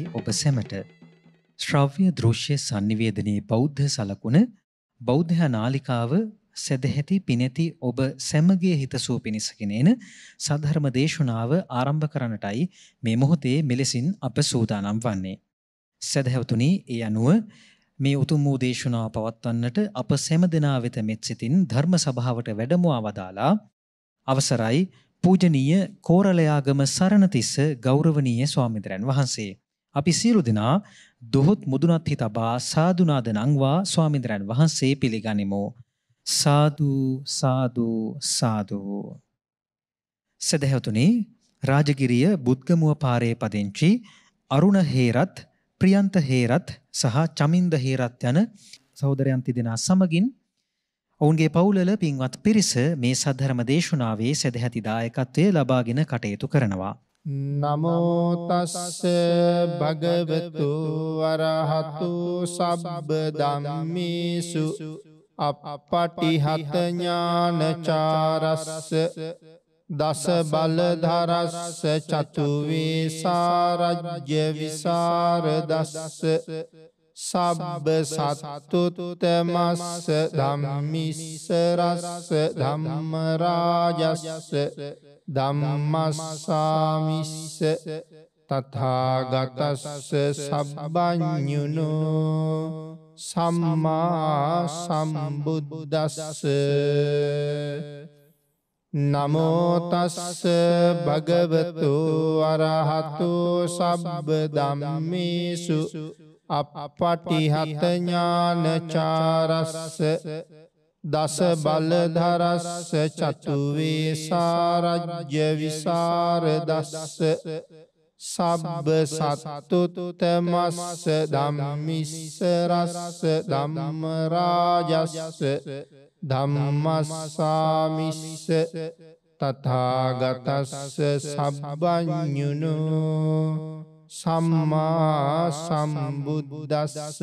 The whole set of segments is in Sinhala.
සතියේ ඔබ සැමට ශ්‍රව්‍ය දෘශ්‍ය sannivedanයේ බෞද්ධ සලකුණ බෞද්ධ නාලිකාව සදැහැති පිනැති ඔබ සැමගේ හිතසුව පිණිසගෙන එන සද්ධර්ම දේශනාව ආරම්භ කරන්නටයි මේ මොහොතේ මෙලෙසින් අප සූදානම් වන්නේ. සැදැහැවතුනි ඒ අනුව මේ උතුම් වූ දේශනාව පවත්වන්නට අප සැම දෙනා වෙත මෙත් සිතින් ධර්ම සභාවට වැඩමවා වදාලා අවසරයි පූජනීය කෝරලයාගම සරණතිස්ස ගෞරවනීය ස්වාමින්ද්‍රයන් වහන්සේ. අපි සියලු දෙනා දොහොත් මුදුනත් හි තබා සාදුනාද නංවා ස්වාමින්දරයන් වහන්සේ පිළිගනිමු. සාදු සාදු සාදු. සදැහැතුනි රාජගිරිය බුද්ගමුව පාරේ පදිංචි අරුණ හේරත් ප්‍රියන්ත හේරත් සහ චමින්ද හේරත් යන සහෝදරයන් තිදෙනා සමගින් ඔවුන්ගේ පවුලල පින්වත් පිරිස මේ සද්ධර්ම දේශනාවේ සදැහැති දායකත්වය ලබාගෙන කටයුතු කරනවා. නමෝතස්ස භගවතු වරහතු සබ්බ දම්මිසු අපපටිහත ඥානචාරස්ස දස බලධරස්ස චතුවේසාරජ්‍ය විසාරදස්ස සබ්බ සත්තුතුතමස්ස දම්මිස්සරස්ස ධම්මරාජස්ස දම්මස්සාමිස්ස තථාගතස්ස සබ්බඥුනු සම්මා සම්බුද්දස්ස නමෝතස්ස භගවතු අරහතු සබ්බ දම්මිසු අපපටිහත ඥානචාරස්ස දස බලධරස්ස චතුවේ සාරජ්‍ය විසාර දස්ස සබ්බ සත්තුතුතමස්ස දම්මිස්ස රස්ස දම්මරාජස්ස ධම්මස්සාමිස්ස තථාගතස්ස සබ්බඥුණු සම්මා සම්බුද්දස්ස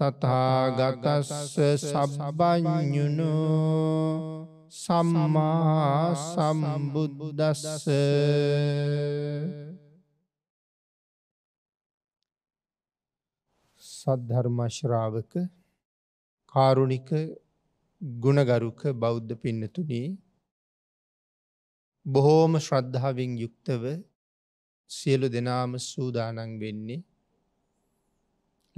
තථාගතස්ස සබ්බඤුනු සම්මා සම්බුද්දස්ස සද්ධර්ම ශ්‍රාවක කාරුණික ගුණගරුක බෞද්ධ පින්නතුනි බොහෝම ශ්‍රද්ධාවෙන් යුක්තව සියලු දෙනාම සූදානන් වෙන්නේ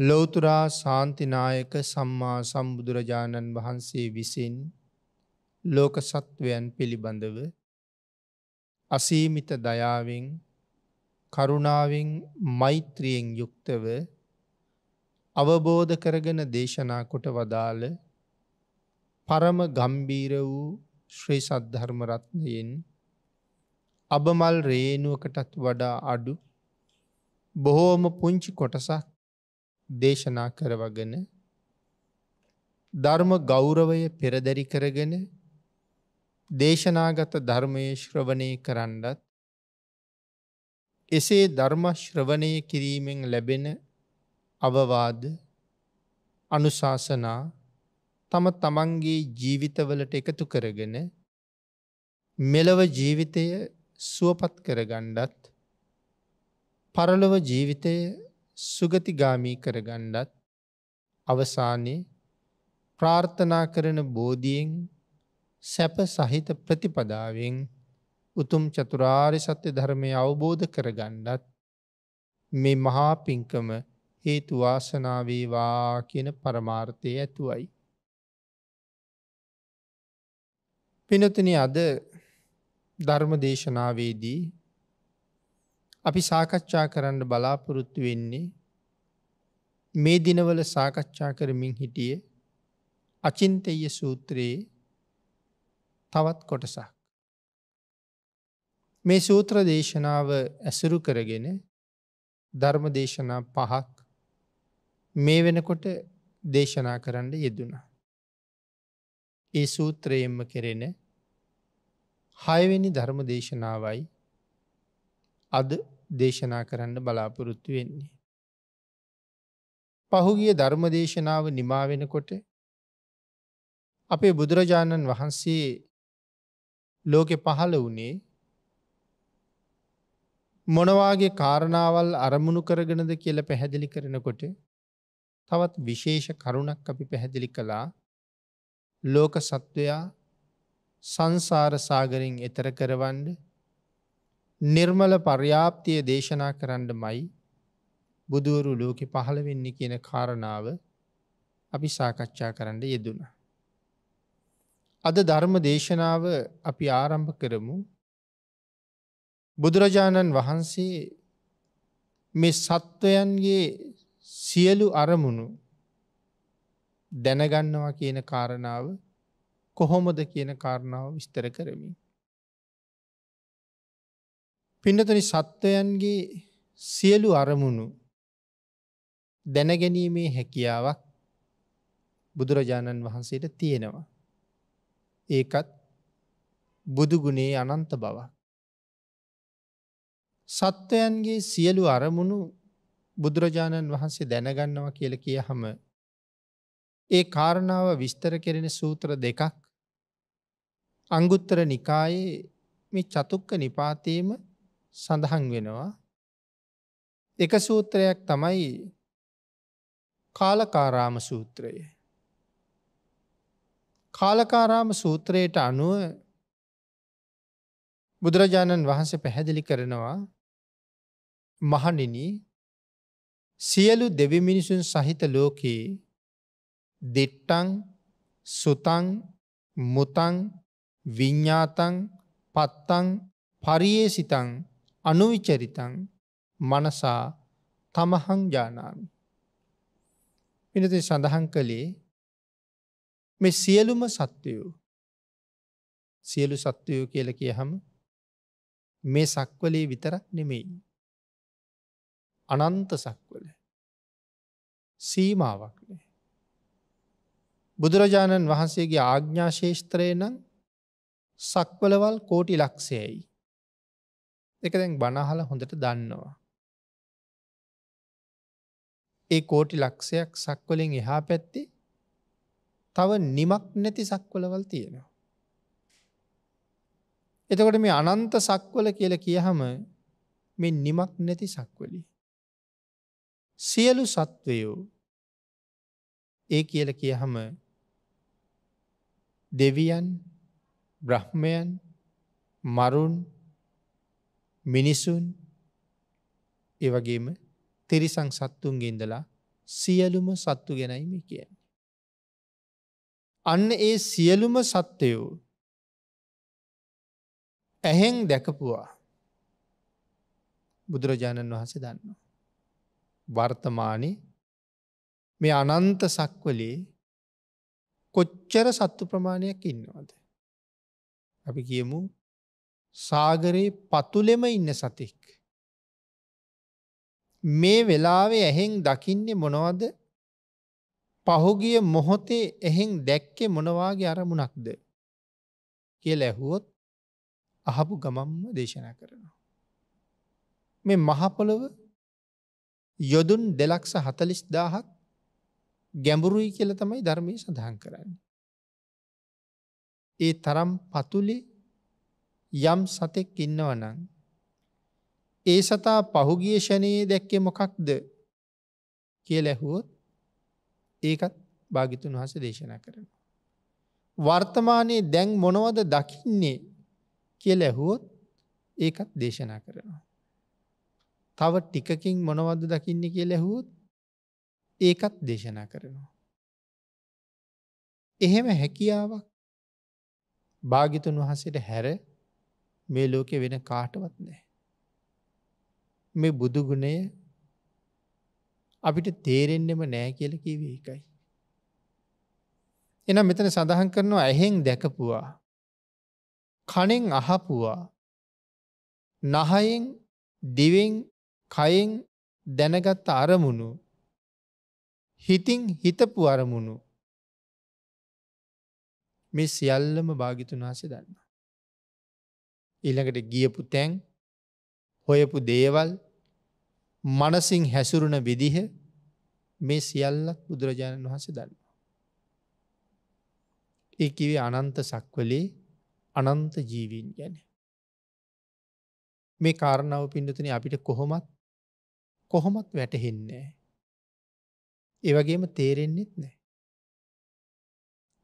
ලෝතුරා ශාන්තිනායක සම්මා සම්බුදුරජාණන් වහන්සේ විසින් ලෝක සත්වයන් පිළිබඳව අසීමිත දයාවෙන් කරුණාවෙන් මෛත්‍රියෙන් යුක්තව අවබෝධ කරගෙන දේශනා කොට වදාළ පරම ගම්බීර වූ ශ්‍රී සද්ධර්මරත්නයෙන් අබමල් රේනුවකටත් වඩා අඩු බොහෝම පුංචි කොටසක් දේශනා කරවගෙන ධර්ම ගෞරවය පෙරදැරි කරගෙන දේශනාගත ධර්මය ශ්‍රවණය කරන්නත් එසේ ධර්ම ශ්‍රවණය කිරීමෙන් ලැබෙන අවවාද අනුශාසනා තම තමන්ගේ ජීවිතවලට එකතු කරගෙන මෙලව ජීවිතය සුවපත් කරගණ්ඩත් පරලොව ජීවිතය සුගතිගාමී කරගණ්ඩත් අවසානයේ ප්‍රාර්ථනා කරන බෝධියෙන් සැප සහිත ප්‍රතිපදාවෙන් උතුම් චතුරාරි සත්‍ය ධර්මය අවබෝධ කරගණ්ඩත් මේ මහා පිංකම හේතුවාසනාවේවා කියන පරමාර්ථය ඇතුවයි. පිනතින අද ධර්ම දේශනාවේදී අපි සාකච්ඡා කරන්න බලාපොරොත්තු වෙන්නේ මේ දිනවල සාකච්ඡා කරමින් හිටිය අචින්තය සූත්‍රයේ තවත් කොටසක්. මේ සූත්‍ර දේශනාව ඇසුරු කරගෙන ධර්ම දේශනා පහක් මේ වෙනකොට දේශනා කරන්න යෙදුණා. ඒ සූත්‍රයෙන්ම කෙරෙන හයවෙනි ධර්ම දේශනාවයි අද දේශනා කරන්න බලාපොරොත්තු වෙන්නේ. පහුගිය ධර්මදේශනාව නිමා වෙනකොට අපේ බුදුරජාණන් වහන්සේ ලෝකෙ පහළ වුණේ මොනවාගේ කාරණාවල් අරමුණු කරගෙනද කියල පැහැදිලි කරනකොට තවත් විශේෂ කරුණක් අපි පැහැදිලි කළා ලෝක සත්වයා සංසාර සාගරින් එතර කරවන්ඩ නිර්මල පර්යාප්තිය දේශනා කරන්නමයි බුදුවරු ලෝකෙ පහළ වෙන්නේ කියන කාරණාව අපි සාකච්ඡා කරන්න යෙදුණ. අද ධර්ම දේශනාව අපි ආරම්භ කරමු බුදුරජාණන් වහන්සේ මේ සත්වයන්ගේ සියලු අරමුණු දැනගන්නවා කියන කාරණාව කොහොමද කියන කාරණාව විස්තර කරමින්. පිඩතනි සත්වයන්ගේ සියලු අරමුණු දැනගැනීමේ හැකියාවක් බුදුරජාණන් වහන්සේට තියෙනවා. ඒකත් බුදුගුණේ අනන්ත බව. සත්වයන්ගේ සියලු අරමුණු බුදුරජාණන් වහන්සේ දැනගන්නවා කියල කිය හම ඒ කාරණාව විස්තර කෙරෙන සූත්‍ර දෙකක් අංගුත්තර නිකායේ මේ චතුක්ක නිපාතේම සඳහන් වෙනවා. එක සූත්‍රයක් තමයි කාලකාරාම සූත්‍රය. කාලකාරාම සූත්‍රයට අනුව බුදුරජාණන් වහන්සේ පැහැදිලි කරනවා මහනිනි සියලු දෙවි මිනිසුන් සහිත ලෝකයේ දෙට්ටං සුතං මුතං විඤ්ඥාතං පත්තං පරියේ සිතං අනුවිචරිතං මනසා තමහං ජානාමි. පිනති සඳහන් කළේ මේ සියලුම සත්වයෝ සියලු සත්වයෝ කියල කිය හම මේ සක්වලේ විතරක් නෙමෙයි. අනන්ත සක්වල සීමාවක් නෑ. බුදුරජාණන් වහන්සේගේ ආග්ඥා ශේෂත්‍රය නම් සක්වලවල් කෝටි ලක්ෂයයි. එක දැන් බනහල හොඳට දන්නවා. ඒ කෝටි ලක්ෂයක් සක්වලින් එහා පැත්තේ තව නිමක් නැති සක්වලවල් තියෙනවා. එතකොට මේ අනන්ත සක්වල කියල කියහම මේ නිමක් නැති සක්වලි. සියලු සත්වයෝ ඒ කියල කියහම දෙවියන් බ්‍රහ්මයන් මරුන් මිනිසුන් ඒ වගේම තිරිසං සත්තුන්ගේ ඉඳලා සියලුම සත්තු ගැනයි මේ කියන්නේ. අන්න ඒ සියලුම සත්වයෝ ඇහෙන් දැකපුවා බුදුරජාණන් වහස දන්නවා. වර්තමානය මේ අනන්ත සක්වලේ කොච්චර සත්තු ප්‍රමාණයක් ඉන්නවාද. අපි කියමු සාගරයේ පතුලෙම ඉන්න සතෙක්. මේ වෙලාවේ ඇහෙන් දකින්නේ මොනවද පහුගිය මොහොතේ එහෙන් දැක්කේ මොනවාගේ අරමුණක්ද කියල ඇහුවොත් අහපු ගමම්ම දේශනා කරනවා. මේ මහපොළොව යොදුන් දෙලක්ස හතලිස් දාහක් ගැඹුරුයි කියල තමයි ධර්මය සඳහන් කරන්න. ඒ තරම් පතුලි යම් සතෙක් ඉන්නවනං. ඒ සතා පහුගිය ෂණයේ දැක්කේ මොකක්ද කියල ඇහුවොත් ඒකත් භාගිතුන් වහස දේශනා කරන. වර්තමානයේ දැන් මොනවද දකින්නේ කියල ඇහුවොත් ඒකත් දේශනා කරනවා. තව ටිකකින් මොනවද දකින්නේ කිය ඇහුවොත් ඒකත් දේශනා කරනවා. එහෙම හැකියාවක් භාගිතුන් වහන්සේට හැර මේ ලෝකෙ වෙන කාටවත් නෑ. මේ බුදුගුණය අපිට තේරෙන්නෙම නෑ කියල කිවේ එකයි. එනම් මෙතන සඳහන් කරනවා ඇහෙෙන් දැකපුවා. කනෙෙන් අහපුවා. නහයෙන් දිවෙන් කයෙන් දැනගත් අරමුණු හිතින් හිතපු අරමුණු මේ සියල්ලම භාගිතුනාසේ දන්නා. ඉළඟට ගියපු තැන් හොයපු දේවල් මනසිං හැසුරුණ විදිහ මේ සියල්ලක් බුදුරජාණන් වහස දන්න. ඒකිවේ අනන්ත සක්වලේ අනන්ත ජීවීන් ගැන. මේ කාරණාව පිඩතුන අපිට කොහොමත් කොහොමත් වැටහෙන්නේ. ඒවගේම තේරෙන්න්නෙත් නෑ.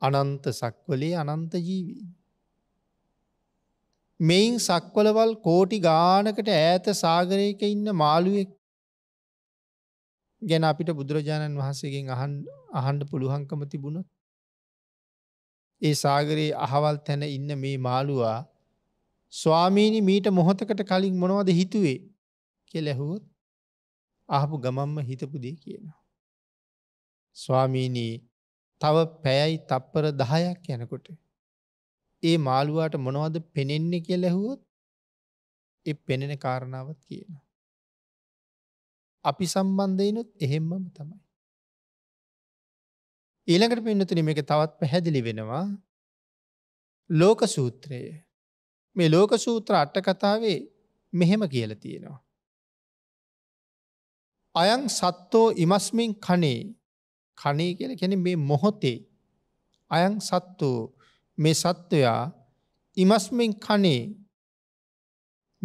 අනන්ත සක්වලේ අනන්ත ජීවීන්. මෙයින් සක්වලවල් කෝටි ගානකට ඈත සාගරයක ඉන්න මාළුවෙක් ගැන අපිට බුදුරජාණන් වහන්සේගෙන් අහන්ඩ පුළුවන්කම තිබුණොත් ඒ සාගරයේ අහවල් තැන ඉන්න මේ මාළුවා ස්වාමීණි මීට මොහොතකට කලින් මොනවද හිතුවේ කිය ලැහුවොත් අහපු ගමම්ම හිතපුදේ කියනවා. ස්වාමීණී තව පැයයි තප්පර දහයක් යනකොට ඒ මාළුවාට මොනවද පෙනෙන්නේ කියලා ඇහුවොත් ඒ පෙනෙන කාරණාවත් කියනවා. අපි සම්බන්ධයිනොත් එහෙම්මම තමයි. ඊළඟට පින්නතුනි මේක තවත් පැහැදිලි වෙනවා. ලෝක සූත්‍රය. මේ ලෝක සූත්‍ර අට කතාවේ මෙහෙම කියලා තියෙනවා. අයං සත්තෝ ඉමස්මින් කනේ කනේ කියලා කියන්නේ මේ මොහොතේ අයං සත්තෝ මේ සත්වයා ඉමස්මෙන් කනේ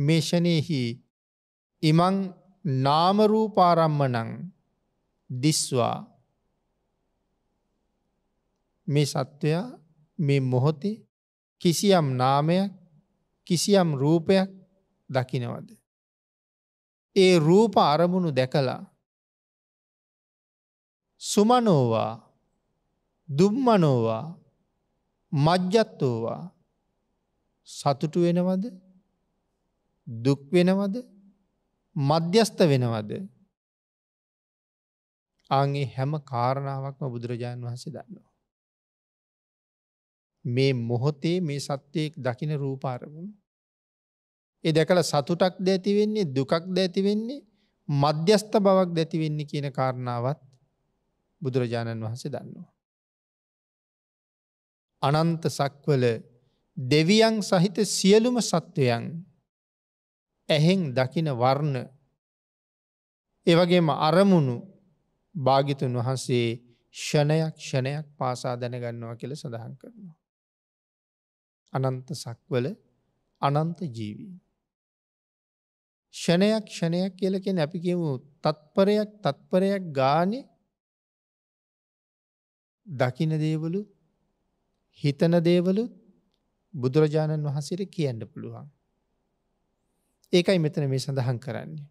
මේෂනයහි ඉමං නාමරූපාරම්මනං දිස්වා මේ සත්වයා මේ මොහොතේ කිසියම් නාමයක් කිසියම් රූපයක් දකිනවද. ඒ රූප අරමුණු දැකලා සුමනෝවා දුම්මනෝවා මජ්ජත්තෝවා සතුටු වෙනවද දුක් වෙනවද මධ්‍යස්ත වෙනවද ආගේ හැම කාරණාවක්ම බුදුරජාණන් වහන්සේ දන්නවා. මේ මොහොතේ මේ සත්‍යයෙක් දකින රූපාරමුණ. එ දැකළ සතුටක් දැති වෙන්නේ දුකක් දැති වෙන්නේ මධ්‍යස්ත බවක් දැති වෙන්නේ කියන කාරණාවත් බුදුරජාණන් වහන්සේ දන්නවා. අනන්ත සක්වල දෙවියන් සහිත සියලුම සත්වයන් ඇහෙන් දකින වර්ණ ඒවගේම අරමුණු භාගිතුන් වහන්සේ ෂණයක් ෂණයක් පාසා දැනගන්නවා කියල සඳහන් කරනවා. අනන්ත සක්වල අනන්ත ජීවී. ෂණයක් ෂණයක් කියලකෙන් අපි කියමු තත්පරයක් තත්පරයක් ගානෙ දකින දේවලුත් හිතන දේවලුත් බුදුරජාණන් වහන්සේට කියන්න පුළුවන්. ඒකයි මෙතන මේ සඳහන් කරන්නේ.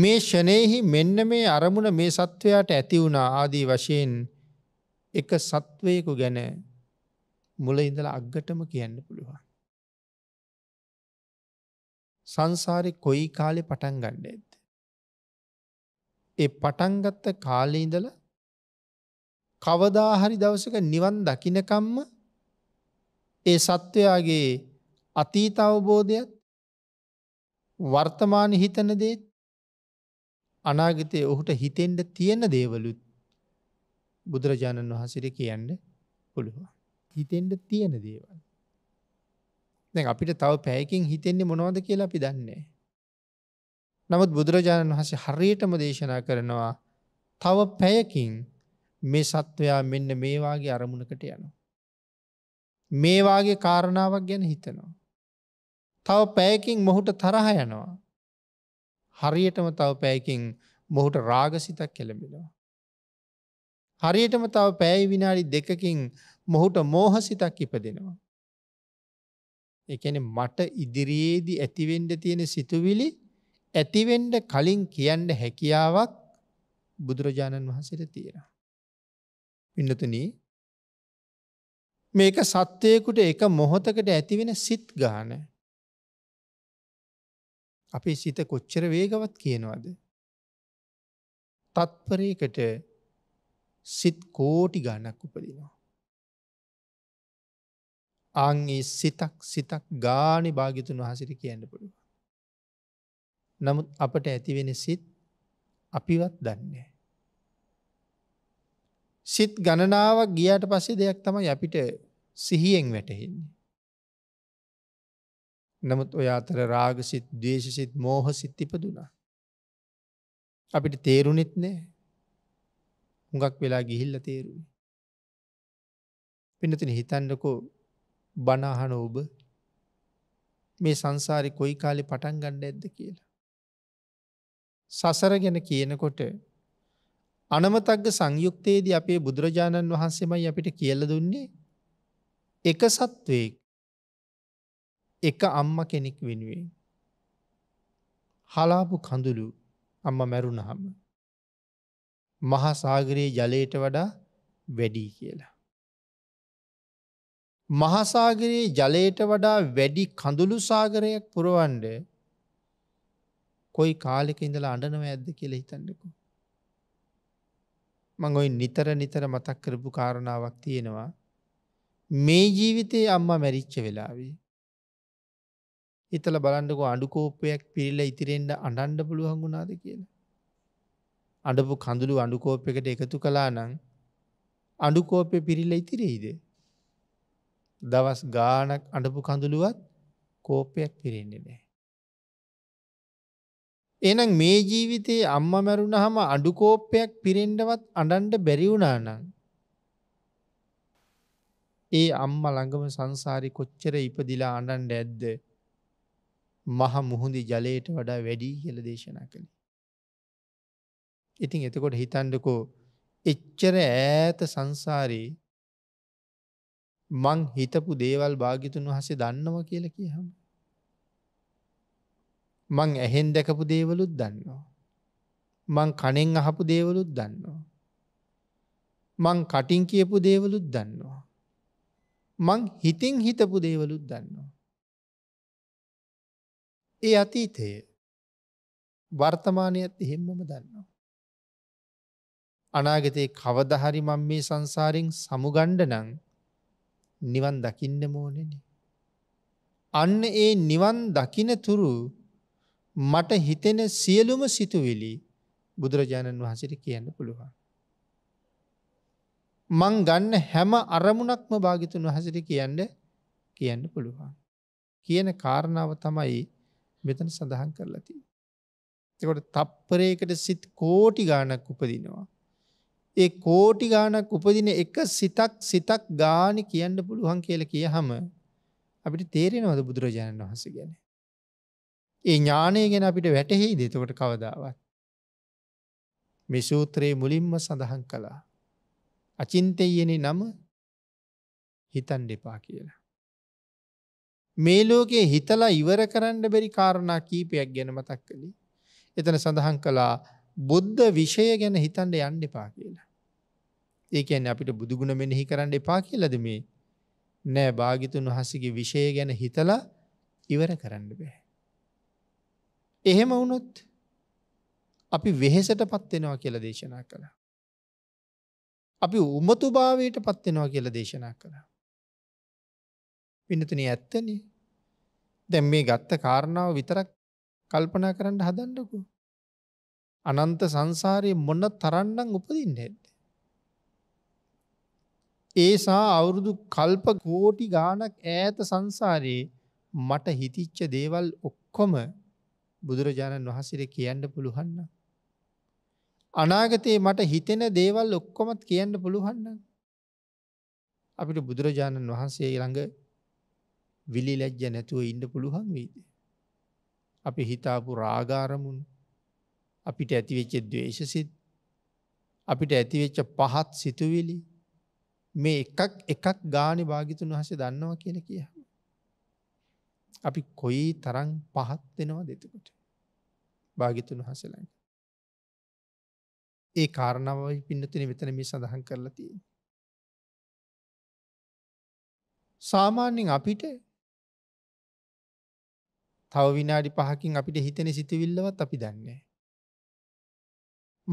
මේ ෂනයෙහි මෙන්න මේ අරමුණ මේ සත්වයාට ඇති වුණා ආදී වශයෙන් එක සත්වයකු ගැන මුල ඉඳල අග්ගටම කියන්න පුළුවන්. සංසාරෙ කොයි කාලෙ පටන් ගණ්ඩ ඇත්ද. ඒ පටන්ගත්ත කාලෙ ඉඳලා කවදා හරි දවසක නිවන් දකින්නකම්ම ඒ සත්වයාගේ අතීත අවබෝධයත් වර්තමාන හිතන දේත් අනාගතයේ ඔහුට හිතෙන්ට තියෙන දේවලුත් බුදුරජාණන් වහන්සිර කියන්න පුළුවන්. හිතෙන්ට තියෙන දේවල්. දැ අපිට තව පැයකින් හිතෙන්නේ මොනවද කියලා අපි දන්නේ. නමුත් බුදුරජාණන් වහසේ හරියටම දේශනා කරනවා තව පැයකින් මේ සත්වයා මෙන්න මේවාගේ අරමුණකට යනවා. මේවාගේ කාරණාවක් ගැන හිතනවා. තව පෑකින් මොහුට තරහ යනවා. හරියටම තව පෑකින් මොහුට රාගසිතක් කෙළඹෙනවා. හරියටම තව පෑයි විනාඩි දෙකකින් මොහුට මෝහසිතක් ඉපදෙනවා. එකන මට ඉදිරියේදී ඇතිවෙන්ඩ තියෙන සිතුවිලි ඇතිවෙන්ඩ කලින් කියන්න හැකියාවක් බුදුරජාණන් වහන්සට තියෙනවා. පින්නතුන මේක සත්‍යයකුට එක මොහොතකට ඇතිවෙන සිත් ගාන අපේ සිත කොච්චර වේගවත් කියනවාද තත්පරයකට සිත් කෝටි ගානක් උපදිනවා ආංගේ සිතක් සිතක් ගානි භාගිතුන් වහසිට කියන්න පුළුව නමුත් අපට ඇතිවෙන සිත් අපිවත් දන්නේ සිත් ගණනාවක් ගියාට පස්සේ දෙයක් තමයි අපිට සිහියෙන් වැටහෙන්නේ. නමුත් ඔය අතර රාගසිත්, ද්වේෂසිත්, මෝහසිත් ඉපදුනා. අපිට තේරුණෙත් නෑ. හුඟක් වෙලා ගිහිල්ලා තේරුණේ. පින්නතින හිතන්නකෝ බණ අහන ඔබ මේ සංසාරේ කොයි කාලේ පටන් ගන්න ඇද්ද කියලා. සසර ගැන කියනකොට අනමතග්ග සංයුක්තයේදී අපේ බුදුරජාණන් වහන්සේමයි අපිට කියල දුන්නේ එක සත්වයෙක් එක අම්ම කෙනෙක් වෙනුවෙන් හලාපු කඳුළු අම්ම මැරුණහම මහා සාගරයේ ජලයට වඩා වැඩී කියලා. මහාසාගරයේ ජලයට වඩා වැඩි කඳුළු සාගරයක් පුරවන්ඩ කොයි කාලෙක ඉඳලා අඩනව ඇද්ද කියලා හිතන්නකු. මං ඔයි නිතර නිතර මතක් කරපු කාරණාවක් තියෙනවා මේ ජීවිතයේ අම්මා මැරිච්ච වෙලාවී. ඉතල බලන්නකෝ අඩුකෝපයක් පිරිල්ල ඉතිරෙන්ට අඩන්ඩ පුළුවන් වුණාද කියලා. අඩපු කඳුළු අඩුකෝප් එකට එකතු කලා නං අඩුකෝපය පිරිල්ල ඉතිරෙයිද. දවස් ගානක් අඩපු කඳුළුවත් කෝපයක් පිරෙන්නේ නෑ. එහෙනම් මේ ජීවිතේ අම්මා මැරුණාම අඩු කෝපයක් පිරෙන්නවත් අඬන්න බැරි වුණා නම් ඒ අම්මා ළඟම සංසාරේ කොච්චර ඉපදිලා අඬන්න ඇද්ද? මහ මුහුදි ජලයට වඩා වැඩි කියලා දේශනා කළේ. ඉතින් එතකොට හිතන්නකෝ එච්චර ඈත සංසාරේ මං හිතපු දේවල් භාග්‍යතුන් වහන්සේ දන්නවා කියලා කියහම මං ඇහෙන් දැකපු දේවලුත් දන්නවා. මං කනෙන් අහපු දේවලුත් දන්නවා. මං කටින් කියපු දේවලුත් දන්නවා. මං හිතින් හිතපු දේවලුත් දන්නවා. ඒ අතීතය වර්තමානයත් එහෙම්මම දන්නවා. අනාගතයේ කවදහරි මං මේ සංසාරෙන් සමුගණ්ඩනං නිවන් දකින්න මෝනෙන. අන්න ඒ නිවන් දකින තුරු මට හිතෙන සියලුම සිතුවිලි බුදුරජාණන් වහසිට කියන්න පුළුවන්. මං ගන්න හැම අරමුණක්ම භාගිතුන් වහසිට කියන්න කියන්න පුළුවන්. කියන කාරණාව තමයි මෙතන සඳහන් කරලති. එකොට තප්පරයකට සිත් කෝටි ගානක් උපදිනවා. ඒ කෝටි ගානක් උපදින එක සිතක් සිතක් ගානි කියන්න පුළුවන් කියල කිය හම අපිට තේරෙනවද බුදුරජාණන් වහස ගැන. ඒ ඥානය ගැන අපිට වැටහෙයි දෙතකොට කවදාවත්. මේ සූත්‍රයේ මුලින්ම සඳහන් කළා. අචින්තයයනෙ නම හිතන් දෙපා කියලා. මේ ලෝකයේ හිතලා ඉවර කරන්න බැරි කාරණා කීපයක් ගැන මතක් කළේ. එතන සඳහන් කළා බුද්ධ විෂය ගැන හිතන්ඩ යන්න එපා කියලා. ඒකැන් අපිට බුදුගුණ මෙනෙහි කරන්න එපා කියලද මේ නෑ භාගිතුන් වහසගේ විෂය ගැන හිතලා ඉවර කරන්න බෑ. එහෙම වුණොත් අපි වෙහෙසට පත්වෙනවා කියල දේශනා කළ. අපි උමතු භාවයට පත්වෙනවා කියල දේශනා කළ. පිනතුන ඇත්තන දැම් මේ ගත්ත කාරණාව විතරක් කල්පනා කරන්න හදන්නකු. අනන්ත සංසාරයේ මොන්න තරන්නම් උපදින්න ඇත්ද. ඒසා අවුරුදු කල්ප කෝටි ගානක් ඈත සංසාරයේ මට හිතිච්ච දේවල් ඔක්කොම බුදුරජාණන් වහසිර කියන්න පුළුවන්න. අනාගතයේ මට හිතෙන දේවල් ඔක්කොමත් කියන්න පුළුවන්න. අපිට බුදුරජාණන් වහන්සේ ළඟ විලි ලැජ්ජ නැතුව ඉන්න පුළුවන් වීද. අපි හිතාපු රාගාරමුන් අපිට ඇතිවෙච්ච දවේශසිත් අපිට ඇතිවෙච්ච පහත් සිතුවිලි මේ එකක් එකක් ගානි භාගිතුන් වහසේ දන්නවා කියන කියා. අපි කොයි තරන් පහත් වෙනවා දෙතකොට භාගිතුන් හසලයි. ඒ කාරණාවයි පින්නතින වෙතන මේ සඳහන් කරලා තිය. සාමාන්‍යෙන් අපිට තව විනාඩි පහකින් අපිට හිතෙන සිතිවිල්ලවත් අපි දන්නේ.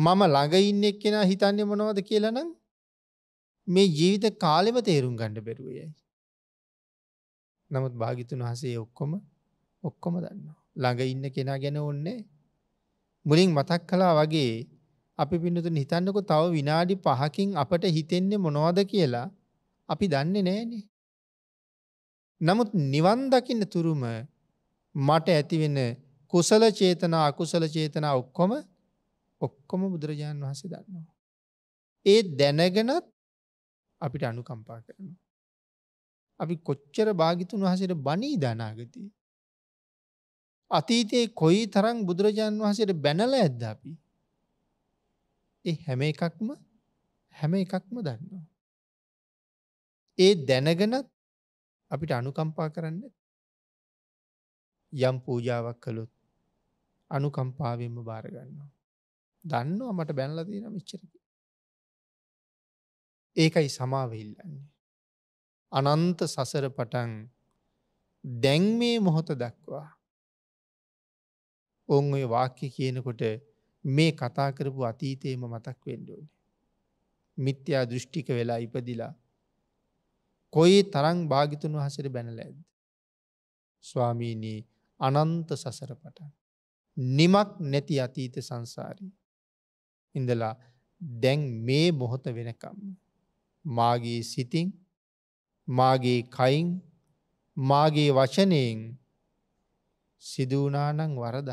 මම ළඟ ඉන්න එක්කෙන හිතන්නේ මොනවද කියලනම් මේ ජීවිත කාලෙම තේරුම් ගණඩ බැරුවයයි. නමුත් භාගිතුන් වහසේ ඔක්කොම ඔක්කොම දන්න. ළඟ ඉන්න කෙනා ගැන ඔන්නේ මුලින් මතක් කලා වගේ අපි පින්නතුන් හිතන්නකො තව විනාඩි පහකින් අපට හිතෙන්නේ මොනවද කියලා අපි දන්නේ නෑනේ. නමුත් නිවන් දකින්න තුරුම මට ඇතිවෙන කුසල චේතනා අකුසල චේතනා ඔක්කොම ඔක්කොම බුදුරජාණන් වහසේ දන්නවා. ඒ දැනගෙනත් අපිට අනුකම්පා කරනවා. අපි කොච්චර භාගිතුන් වහසට බණී දානාගති. අතීතයේ කොයි තරං බුදුරජාන් වහසට බැනල ඇද්ද අපි. ඒ හැම එකක්ම හැම එකක්ම දන්නවා. ඒ දැනගෙනත් අපිට අනුකම්පා කරන්න යම් පූජාවක් කළොත් අනුකම්පාවෙන්ම බාරගන්නවා. දන්නවා මට බැනල තියෙන මිච්චරකි. ඒකයි සමාව ඉල්ලන්නේ. අනන්ත සසර පටන් දැන් මේ මොහොත දක්වා. ඔන් ඔය වාක්‍ය කියනකොට මේ කතා කරපු අතීතයේම මතක් වෙන්ඩුවන. මිත්‍යා දෘෂ්ටික වෙලා ඉපදිලා. කොයි තරං භාගිතුන් වහසර බැනල ඇද. ස්වාමීනී අනන්ත සසර පටන්. නිමක් නැති අතීත සංසාරී. ඉඳලා දැන් මේ මොහොත වෙනකම්. මාගේ සිතින් මාගේ කයින් මාගේ වචනයෙන් සිදුවනානං වරද.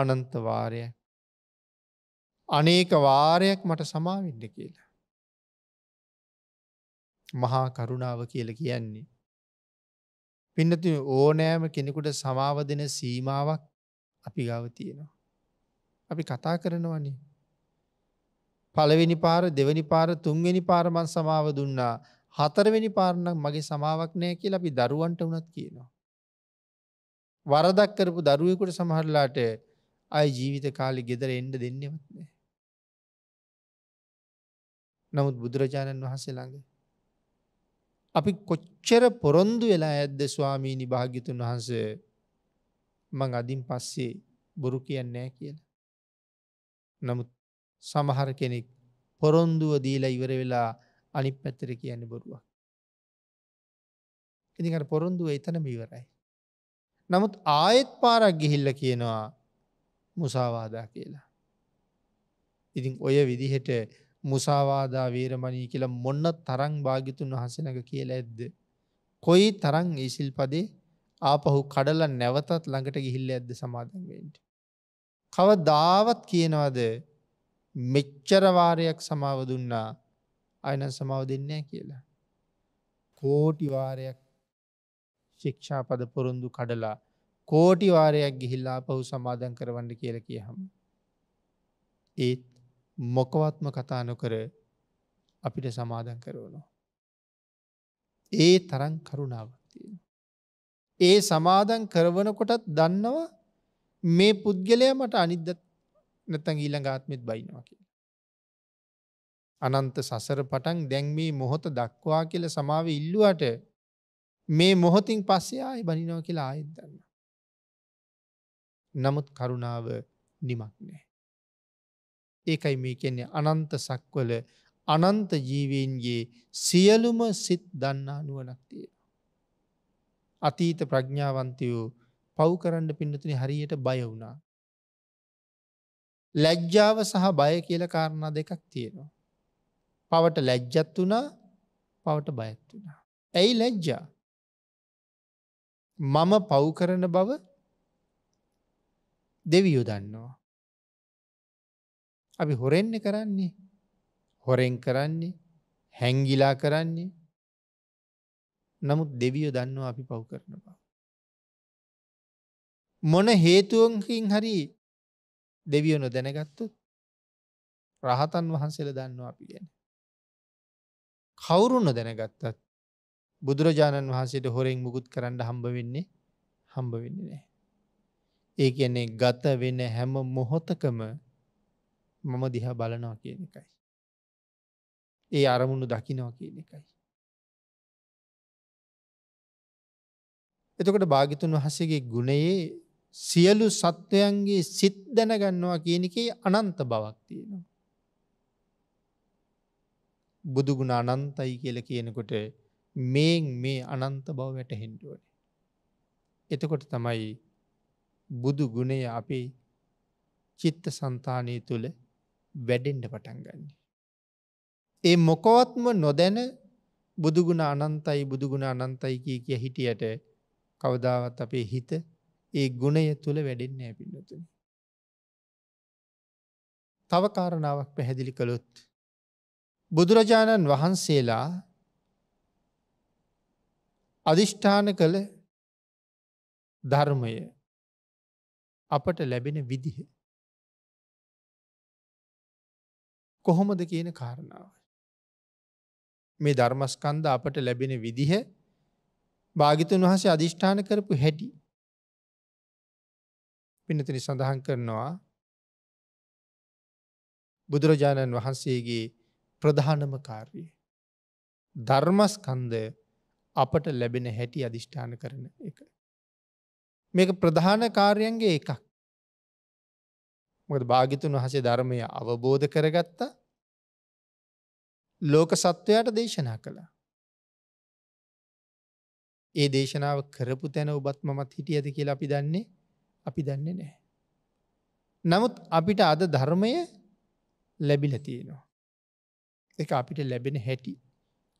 අනන්තවාරය අනේක වාරයක් මට සමාවෙන්න කියලා. මහා කරුණාව කියල කියන්නේ. පින්නති ඕනෑම කෙනෙකුට සමාව දෙන සීමාවක් අපි ගව තියෙනවා. අපි කතා කරනවනේ පළවෙනි පාර දෙවැනි පාර තුන්වෙනි පාර මං සමාව දුන්නා හතරවෙනි පාර නම් මගේ සමාවක් නැහැ කියලා අපි දරුවන්ට උනත් කියනවා. වරදක් කරපු දරුවෙකුට සමහරලාට අය ජීවිත කාලේ ගෙදර එන්න දෙන්නෙවත් නැහැ. නමුත් බුදුරජාණන් වහන්සේ ළඟ අපි කොච්චර පොරොන්දු වෙලා ඇද්ද ස්වාමීනි භාග්‍යතුන් වහන්ස මං අදින් පස්සේ බොරු කියන්නේ නැහැ කියලා. නමුත් සමහර කෙනෙක් පොරොන්දුව දීලා ඉවර වෙලා අනිත් පැත්තර කියන්න බොරුවක්. ඉතිකට පොරොන්දුව එතන මීවරයි. නමුත් ආයෙත් පාරක් ගිහිල්ල කියනවා මුසාවාදා කියලා. ඉතින් ඔය විදිහට මුසාවාදා වේරමණී කියලා මොන්න තරං භාගිතුන් වහසනක කියලා ඇද්ද. කොයි තරං ඒසිල් පදේ ආපහු කඩල නැවතත් ළඟට ගිහිල්ල ඇද්ද සමාධන්වෙන්ට. කව දාවත් කියනවද මෙච්චර වාරයක් සමාව දුන්නා අයන සමාව දෙන්නේ කියලා. කෝටි වාරයක් ශික්ෂාපද පොරොන්දු කඩලා කෝටි වාරයක් ගිහිල්ලා පහු සමාධන් කරවන්න කියල කියහම. ඒත් මොකවත්ම කතානොකර අපිට සමාධන් කරවනු. ඒ තරන් කරුණාවක්තිය. ඒ සමාධන් කරවනකොටත් දන්නවා මේ පුද්ගලය මට අනිද්දත් නැත්තං ඊළඟ ආත්මෙත් බයිනවා කියලා. අනන්ත සසර පටන් දැන් මේ මොහොත දක්වා කියල සමාව ඉල්ලුවට මේ මොහොතින් පස්සේ ආය බනිනෝ කියලා ආයෙත් දන්න. නමුත් කරුණාව නිමක් නෑ. ඒකයි මේ කියන්නේ අනන්ත සක්වල අනන්ත ජීවීන්ගේ සියලුම සිත් දන්නා නුවනක්තිය. අතීත ප්‍රඥාවන්තයෝ පව් කරන්න පින්නතුනි හරියට බය වුණා ලැජ්ජාව සහ බය කියල කාරණා දෙකක් තියෙනවා. පවට ලැජ්ජත් වනා පවට බයත් වනා. ඇයි ලැජ්ජා. මම පව් කරන බව දෙවියෝ දන්නවා. අපි හොරෙන්න කරන්නේ හොරෙන් කරන්නේ හැංගිලා කරන්නේ නමුත් දෙවියෝ දන්නවා අපි පව් කරන බව. මොන හේතුවකින් හරි දෙවියනො දැනගත්තු රහතන් වහන්සේල දන්නවා අපි ගැන. කවුරුන්න දැනගත්තත් බුදුරජාණන් වහන්සේට හොරෙන් මුකුත් කරන්න හම්බ වෙන්නේ හම්බ වෙන්න නෑ. ඒ කියන්නේ ගත වෙන හැම මොහොතකම මම දිහා බලනවා කියන එකයි. ඒ අරමුණු දකිනවා කියන එකයි. එතකොට භාගිතුන් වහසගේ ගුණයේ සියලු සත්වයන්ගේ සිත් දැනගන්නවා කියන එකේ අනන්ත බවක් තියෙනවා. බුදුගුණ අනන්තයි කියල කියනකොට මේ මේ අනන්ත බව වැටහෙන්ඩුවන. එතකොට තමයි බුදු ගුණය අපි චිත්ත සන්තානය තුළ වැඩෙන්ඩ පටන් ගන්නේ. ඒ මොකොවත්ම නොදැන බුදුගුණ අනන්තයි බුදුගුණ අනන්තයි කිය කිය හිටියට කවදාවත් අපේ හිත ඒ ගුණය තුළ වැඩෙන්නේ පින්නතුන. තව කාරණාවක් පැහැදිලි කළොත්. බුදුරජාණන් වහන්සේලා අධිෂ්ඨාන කළ ධර්මය අපට ලැබෙන විදිහ. කොහොමද කියන කාරණාව. මේ ධර්මස්කන්ද අපට ලැබෙන විදිහ භාගිතුන් වහසේ අධිෂ්ඨාන කරපු හැටි පිනතිනි සඳහන් කරනවා බුදුරජාණන් වහන්සේගේ ප්‍රධානම කාර්යය. ධර්මස්කන්දය අපට ලැබෙන හැටි අධිෂ්ඨාන කරන එක. මේක ප්‍රධාන කාර්යන්ගේ එකක්. මොකද භාගිතුන් වහසේ ධර්මය අවබෝධ කරගත්තා ලෝක සත්වයට දේශනා කළා. ඒ දේශනාව කරපු තැන ඔබත් මමත් හිටියද කියලා අපි දන්නේ අපි දන්නේ නෑ. නමුත් අපිට අද ධර්මය ලැබිල තියෙනවා. එක අපිට ලැබෙන හැටි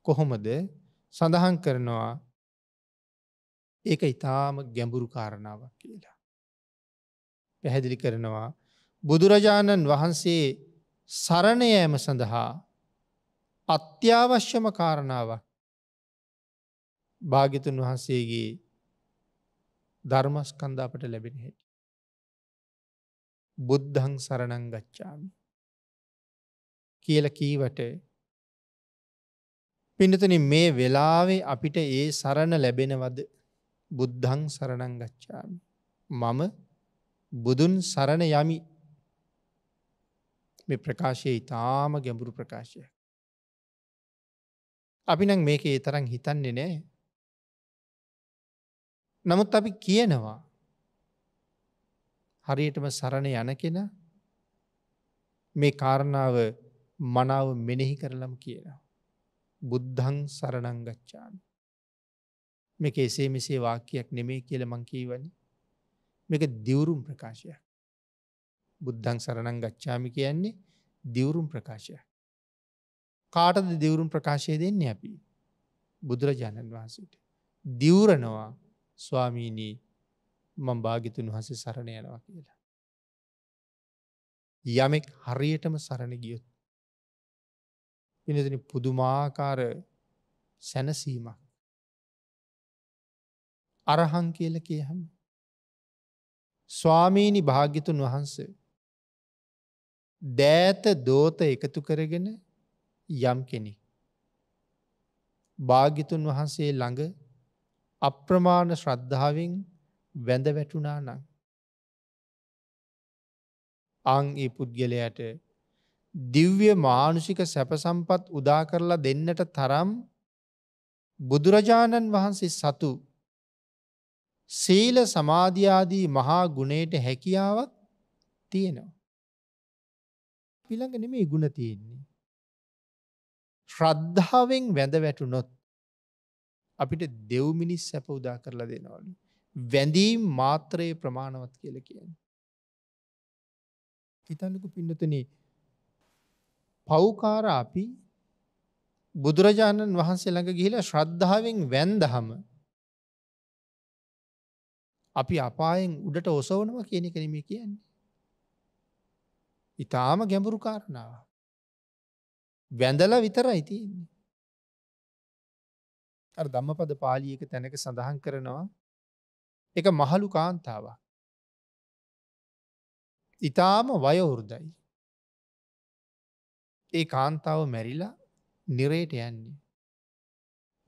කොහොමද සඳහන් කරනවා ඒක ඉතාම ගැඹුරු කාරණාවක් කියලා. පැහැදිලි කරනවා බුදුරජාණන් වහන්සේ සරණයෑම සඳහා අත්‍යවශ්‍යම කාරණාවක් භාගිතුන් වහන්සේගේ ධර්මස්කන්ධ අපට ලැබෙන හැටි. බුද්ධං සරණං ගච්ඡාමි. කියල කීවට පිඩතන මේ වෙලාවේ අපිට ඒ සරණ ලැබෙනවද බුද්ධං සරණං ගච්ඡාමි. මම බුදුන් සරණ යමි මේ ප්‍රකාශය ඉතාම ගැඹුරු ප්‍රකාශය. අපි නම් මේක ඒ තරම් හිතන්නේ නෑ නමුත් අපි කියනවා හරියටම සරණ යන කෙන මේ කාරණාව මනාව මෙනෙහි කරලම කියනවා. බුද්ධං සරණංගච්චාන්. මේක එසේ මෙසේ වාකයක් නෙමේ කියල මංකීවනි. මේක දිවුරුම් ප්‍රකාශයක්. බුද්ධං සරණං ගච්ඡාමි කියන්නේ දිවුරුම් ප්‍රකාශයක්. කාටද දිවුරුම් ප්‍රකාශය දෙන්නේ අපි බුදුරජාණන් වහන්සේට. දිවරනවා ස්වාමීනී මං භාගිතුන් වහසේ සරණ යනවා කියලා. යමෙක් හරියටම සරණ ගියොත්. පිනදන පුදුමාකාර සැනසීමක්. අරහං කියල කියහම. ස්වාමීනි භාගිතුන් වහන්ස දෑත දෝත එකතු කරගෙන යම් කෙනෙක්. භාගිතුන් වහන්සේ ළඟ අප්‍රමාණ ශ්‍රද්ධාවෙන් වැඳ වැටුනා නම්. අං ඒ පුද්ගලයට දිව්‍ය මානුෂික සැපසම්පත් උදා කරලා දෙන්නට තරම් බුදුරජාණන් වහන්සේ සතු සීල සමාධයාදී මහා ගුණයට හැකියාවක් තියෙනවා. පිළඟ නෙමේ ගුණ තියෙන්නේ. ශ්‍රද්ධාවෙන් වැඳ වැටුනොත් අපිට දෙව් මිනිස් සැප උදා කරලා දෙනවලු. වැඳීම් මාත්‍රයේ ප්‍රමාණවත් කියල කියන්න. හිතන්නකු පින්නතන පව්කාර අපි බුදුරජාණන් වහන්සේ ළඟ ගිහිල ශ්‍රද්ධාවෙන් වැන්දහම අපි අපායෙන් උඩට ඔසවනව කියන කනීම කියන්නේ. ඉතාම ගැඹුරු කාරණාව. වැඳලා විතර යිතින්නේ. අර ධම්මපද පාලියක තැනක සඳහන් කරනවා එක මහලු කාන්තාවක්. ඉතාම වයවුරුදයි. ඒ කාන්තාව මැරිලා නිරේට යන්නේ.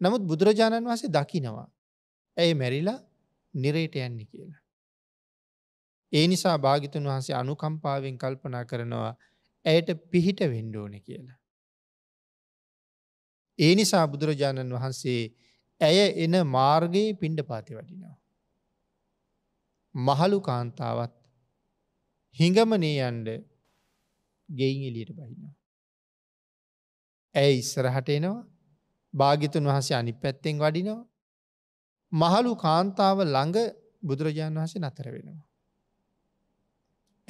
නමුත් බුදුරජාණන් වහසේ දකිනවා. ඇය මැරිලා නිරේට යන්නේ කියලා. ඒ නිසා භාගිතුන් වහන්සේ අනුකම්පාවෙන් කල්පනා කරනවා ඇයට පිහිට වෙන්ඩෝන කියලා. ඒ නිසා බුදුරජාණන් වහන්සේ ඇය එන මාර්ගයේ පිණ්ඩ පාති වඩිනවා. මහලු කාන්තාවත් හිඟමනේ යන්ඩ ගෙයින් එලියට බහිනවා. ඇය ඉස්සරහට එනවා භාගිතුන් වහසේ අනි පැත්තෙන් වඩිනවා. මහලු කාන්තාව ළඟ බුදුරජාණන් වහසේ නතර වෙනවා.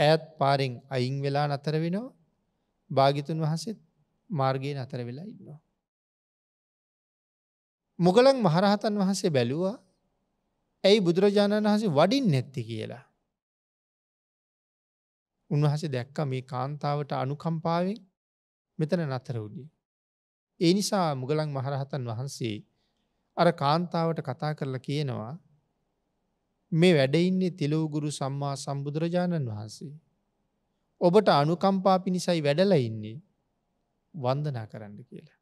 ඇත් පාරෙන් අයින් වෙලා නතර වෙනවා භාගිතුන් වහසෙත් මාර්ගය නතර වෙලා ඉන්නවා. මොගලන් මහරහතන් වහන්සේ බැලුවා ඇයි බුදුරජාණන් වහන්සේ වඩින් නැත්ති කියලා. උන්වහසේ දැක්ක මේ කාන්තාවට අනුකම්පාවෙන් මෙතන නතර වුඩිය. ඒ නිසා මුගලන් මහරහතන් වහන්සේ අර කාන්තාවට කතා කරලා කියනවා මේ වැඩඉන්නේ තිලෝගුරු සම්මා සම්බුදුරජාණන් වහන්සේ. ඔබට අනුකම්පා පිණිසයි වැඩල ඉන්නේ වන්දනා කරන්න කියලා.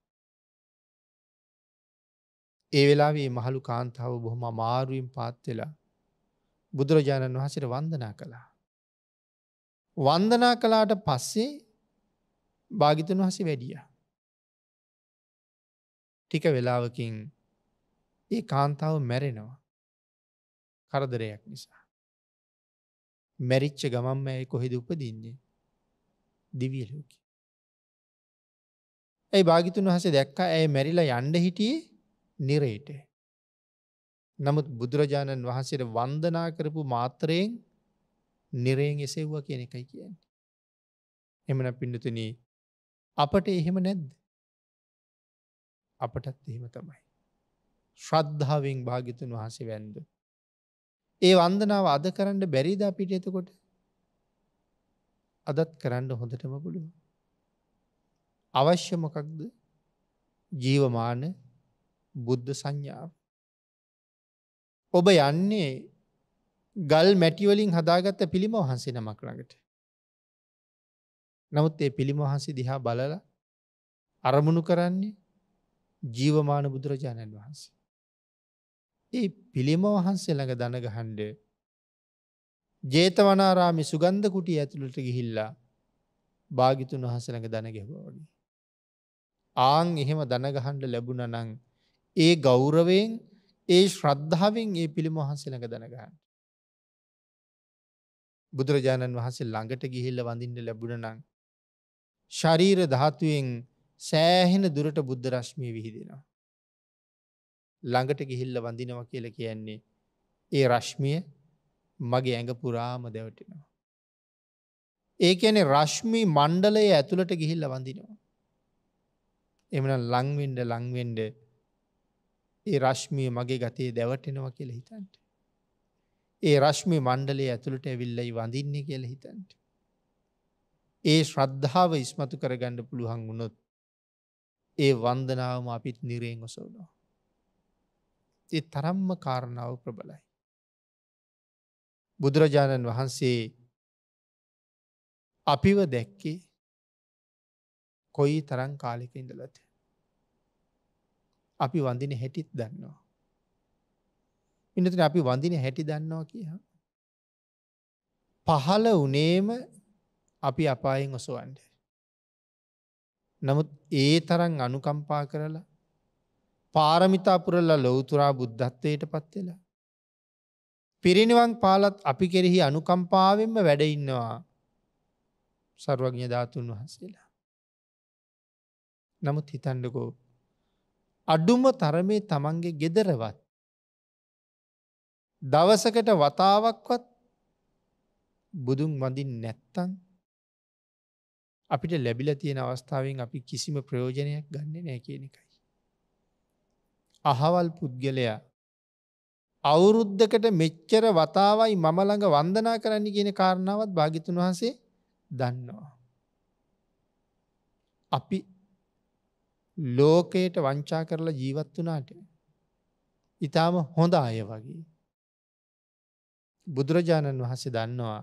ඒ වෙලාවේ මහළු කාන්තාව බොහොම මාරුවෙන් පාත්වෙලා බුදුරජාණන් වහසිට වන්දනා කළා. වන්දනා කලාට පස්සේ භාගිතන් වහසි වැඩිය. ටික වෙලාවකින් ඒ කාන්තාව මැරෙනවා කරදරයක් නිසා. මැරිච්ච ගමම්ම ඇයි කොහෙද උපදින්නේ දිවියලෝකි. ඇයි භාගිතුන් වහසේ දැක්කා ඇය මැරිලා යන්ඩ හිටියේ නිරේට. නමුත් බුදුරජාණන් වහන්සේට වන්දනා කරපු මාත්‍රයෙන් නිරයෙන් එසෙව්වා කියන එකයි කියන්නේ. එමන පිඩතුන අපට එහෙම නැද්ද. අපටත් එහෙම තමයි. ශ්‍රද්ධාවෙන් භාගිතුන් වහන්සේ වැන්ද. ඒ වන්දනාව අද කරන්න බැරිද අපිට එතකොට අදත් කරන්න හොඳටම පුළුව. අවශ්‍ය මොකක්ද ජීවමාන බුද්ධ සංඥාව. ඔබ යන්නේ ගල් මැටිවලින් හදාගත්ත පිළිම වහන්සේ නමක් ළඟට. නමුත් ඒ පිළිම වහන්සේ දිහා බලල අරමුණු කරන්නේ ජීවමාන බුදුරජාණන් වහන්සේ. ඒ පිළිම වහන්සේ ළඟ දනගහන්ඩ ජේතවනාරාමි සුගන්ධ කුටිය ඇතුළට ගිහිල්ලා භාගිතුන් වහස ළඟ දන ගැහවා වගේ. ආං එහෙම දනගහන්ඩ ලැබුණ නං ඒ ගෞරවයෙන් ඒ ශ්‍රද්ධාවෙන් ඒ පිළිම වහන්සේනක දැනගන්න. බුදුරජාණන් වහන්සේ ළඟට ගිහිල්ල වඳින්න ලැබුණනං. ශරීර ධාතුවෙන් සෑහෙන දුරට බුද්ධ රශ්මය විහිදෙනවා. ළඟට ගිහිල්ල වඳිනව කියල කියන්නේ. ඒ රශ්මිය මගේ ඇඟ පුරාම දැවටිනවා. ඒ ඇන රශ්මී මණ්ඩලය ඇතුළට ගිහිල්ල වඳිනවා. එමන ලංවෙන්ඩ ලංවෙන්ඩ ඒ රශ්මිය මගේ ගතයේ දැවටෙනවා කියල හිතන්ට. ඒ රශ්මි මණ්ඩලේ ඇතුළට ඇවිල්ලයි වඳින්නේ කියල හිතන්ට. ඒ ශ්‍රද්ධාව ඉස්මතු කරගණ්ඩ පුළුවන් වුණොත් ඒ වන්දනාවම අපිත් නිරේෙන් ඔසවනවා. ඒ තරම්ම කාරණාව ප්‍රබලයි. බුදුරජාණන් වහන්සේ අපිව දැක්කේ කොයි තරං කාලෙක ඉඳලත. අපි වඳින හැටිත් දන්නවා. ඉන්නතට අපි වඳින හැටි දන්නවා කියහ. පහල උනේම අපි අපායෙන් ඔසුවන්ඩ. නමුත් ඒ තරන් අනුකම්පා කරලා පාරමිතා පුරල්ලා ලොවතුරා බුද්ධත්වයට පත්වෙලා. පිරිනිවන් පාලත් අපි කෙරෙහි අනුකම්පාවෙන්ම වැඩඉන්නවා සර්වඥ ධාතුන් වහන්සේලා. නමුත් හිතන්ඩකෝ අඩුම තරමේ තමන්ගේ ගෙදරවත් දවසකට වතාවක්වත් බුදුන් වඳින් නැත්තං අපිට ලැබිල තියෙන අවස්ථාවෙන් අපි කිසිම ප්‍රයෝජනයක් ගන්න නෑ කියන එකයි. අහවල් පුද්ගලයා අවුරුද්ධකට මෙච්චර වතාවයි මම ළඟ වන්දනා කරන්න කියන කාරණාවත් භාගිතුන් වහන්සේ දන්නවා. අපි ලෝකයට වංචා කරලා ජීවත් වනාට ඉතාම හොඳ අය වගේ. බුදුරජාණන් වහසේ දන්නවා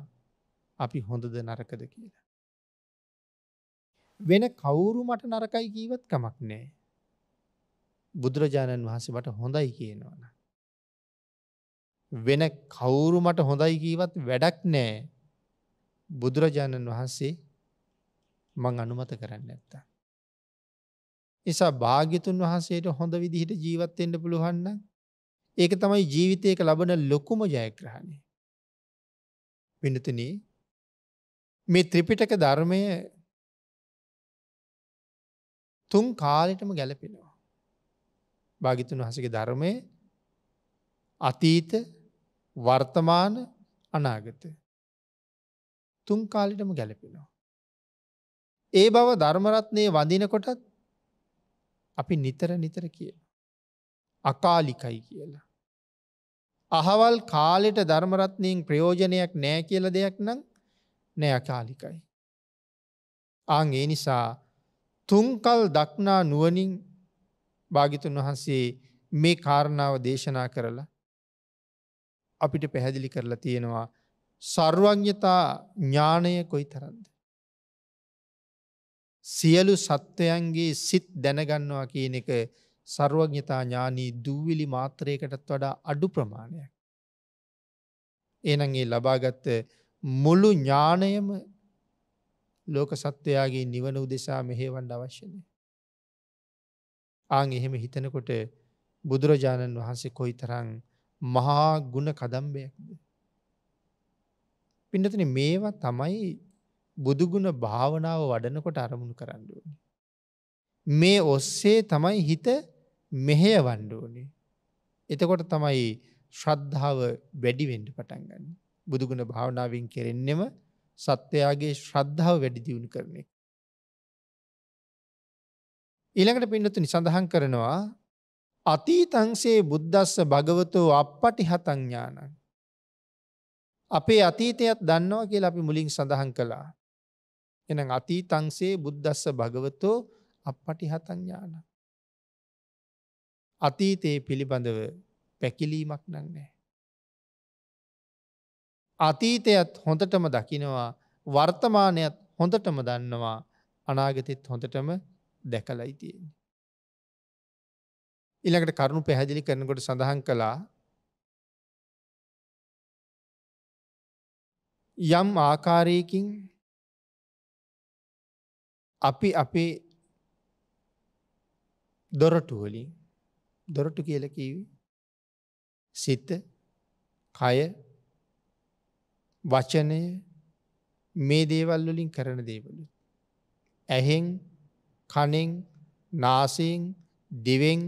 අපි හොඳද නරකද කියලා. වෙන කවුරු මට නරකයි කීවත් කමක් නෑ. බුදුරජාණන් වහන්සේ මට හොඳයි කියනවන. වෙන කවුරු මට හොඳයි කීවත් වැඩක් නෑ බුදුරජාණන් වහන්සේ මං අනුමත කරන්න ඇත්තා. නිසා භාග්‍යතුන් වහන්සේට හොඳ විදිහට ජීවත්වෙන්ට පුළුවන්න ඒක තමයි ජීවිතයක ලබන ලොකුම ජයග්‍රහණය. පිනතුන මේ ත්‍රිපිටක ධර්මය තුන් කාලෙටම ගැලපෙනවා. භාගිතුන් වහසගේ ධර්මය අතීත වර්තමාන අනාගත තුන් කාලිටම ගැලපෙනවා. ඒ බව ධර්මරත්නය වඳනකොටත් අපි නිතර නිතර කියන. අකාලිකයි කියලා. අහවල් කාලෙට ධර්මරත්නයෙන් ප්‍රයෝජනයක් නෑ කියල දෙයක් නම් නෑ අකාලිකයි. ආං ඒ නිසා තුන්කල් දක්නා නුවනින් භාගිතුන් වහන්සේ මේ කාරණාව දේශනා කරලා අපිට පැහැදිලි කරලා තියෙනවා සර්වඥතා ඥානය කොයි තරන්ද. සියලු සත්වයන්ගේ සිත් දැනගන්නවා කියන එක සර්වඥතා ඥානී දූවිලි මාත්‍රයකටත් වඩා අඩු ප්‍රමාණයක්. එනං ඒ ලබාගත්ත මුළු ඥානයම ලෝක සත්වයාගේ නිවන උදෙසා මෙහේවන්ඩ අවශ්‍යනය. ආං එහෙම හිතනකොට බුදුරජාණන් වහන්සේ කොයි තරං මහා ගුණ කදම්බයක්ද. පිඩතන මේවා තමයි බුදුගුණ භාවනාව වඩනකොට අරමුණු කරන්නඩුවනි. මේ ඔස්සේ තමයි හිත මෙහෙය වණ්ඩුවනේ. එතකොට තමයි ශ්‍රද්ධාව වැඩිවෙන්ඩ පටන්ගන්න. බුදුගුණ භාවනාවෙන් කෙරෙන්නෙම සත්වයාගේ ශ්‍රද්ධාව වැඩිදියුණු කරන්නේ. ඊළඟට පින්නතුනි සඳහන් කරනවා අතීතංසේ බුද්ධස්ස භගවතෝ අපපටි හතඥානන්. අපේ අතීතයත් දන්නවා කියලා අපි මුලින් සඳහන් කළා. එන අතීතංසේ බුද්ධස්ස භගවතෝ අපපටි හතඥාන. අතීතයේ පිළිබඳව පැකිලීමක් නන්නේ. අතීතයත් හොඳටම දකිනවා වර්තමානයත් හොඳටම දන්නවා අනාගතෙත් හොඳටම දැකලයි තියෙන්නේ. ඉළඟට කරුණු පැහැදිලි කරනකොට සඳහන් කළා යම් ආකාරයකින් අපි අපේ දොරටු වලින් දොරටු කියල කීවි සිත කය වචනය මේ දේවල් වලින් කරන දේවලු. ඇහෙෙන් කනෙෙන් නාසියෙන් දිවෙන්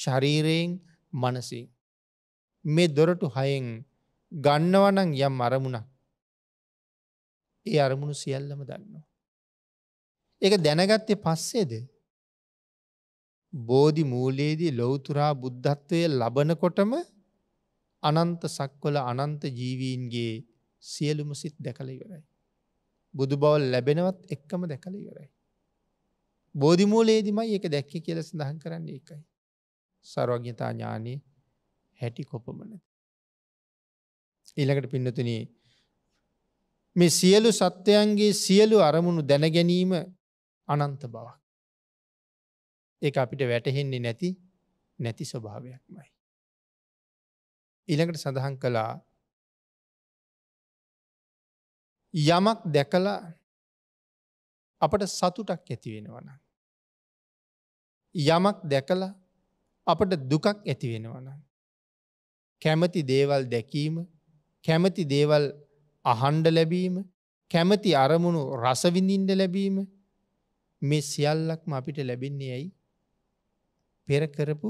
ශරීරයෙන් මනසින්. මේ දොරටු හයෙන් ගන්නවනං යම් අරමුණක් ඒ අරමුණු සියල්ලම දන්නවා. ඒක දැනගත්තේ පස්සේද. බෝධි මූලයේදී ලොවතුරා බුද්ධත්වය ලබනකොටම අනන්ත සක්වල අනන්ත ජීවීන්ගේ සියලුම සිත් දැකළ ඉවරයි. බුදු බවල් ලැබෙනවත් එක්කම දැකළ ඉවරයි. බෝධිමූලයේදිමයි ඒක දැක්ක කියල සඳහන් කරන්න එකයි. සරෝග්‍යතා ඥානී හැටි කොපමනද. ඊළඟට පින්නතුනේ මේ සියලු සත්‍යයන්ගේ සියලු අරමුණු දැනගැනීම අනන්ත බවක්. ඒ අපිට වැටහෙන්නේ නැති නැති ස්වභාවයක්මයි. ඉළඟට සඳහන් කළා යමක් දැකලා අපට සතුටක් ඇතිවෙනවන. යමක් දැකල අපට දුකක් ඇතිවෙනවන. කැමති දේවල් දැකීම කැමති දේවල් අහන්ඩ ලැබීම කැමති අරමුණු රසවිඳින්ඩ ලැබීම මේ සියල්ලක්ම අපිට ලැබෙන්නේ ඇයි පෙරකරපු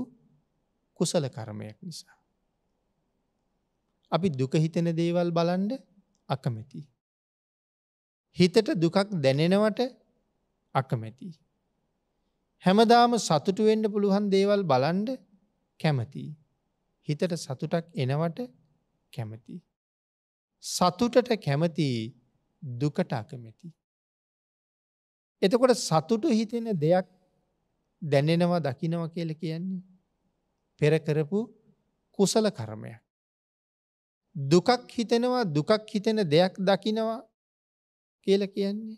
කුසල කර්මයක් නිසා. අපි දුකහිතෙන දේවල් බලන්ඩ අකමැති. හිතට දුකක් දැනෙනවට අකමැති. හැමදාම සතුටුවෙන්ඩ පුළුවන් දේවල් බලන්ඩ කැමති. හිතට සතුටක් එනවට කැමති. සතුටට කැමති දුකට අකමැති. එතකොට සතුටු හිතෙන දෙයක් දැනෙනවා දකිනවා කියල කියන්නේ. පෙර කරපු කුසල කර්මයක්. දුකක් හිතෙනවා දුකක් හිතෙන දෙයක් දකිනවා කියල කියන්නේ.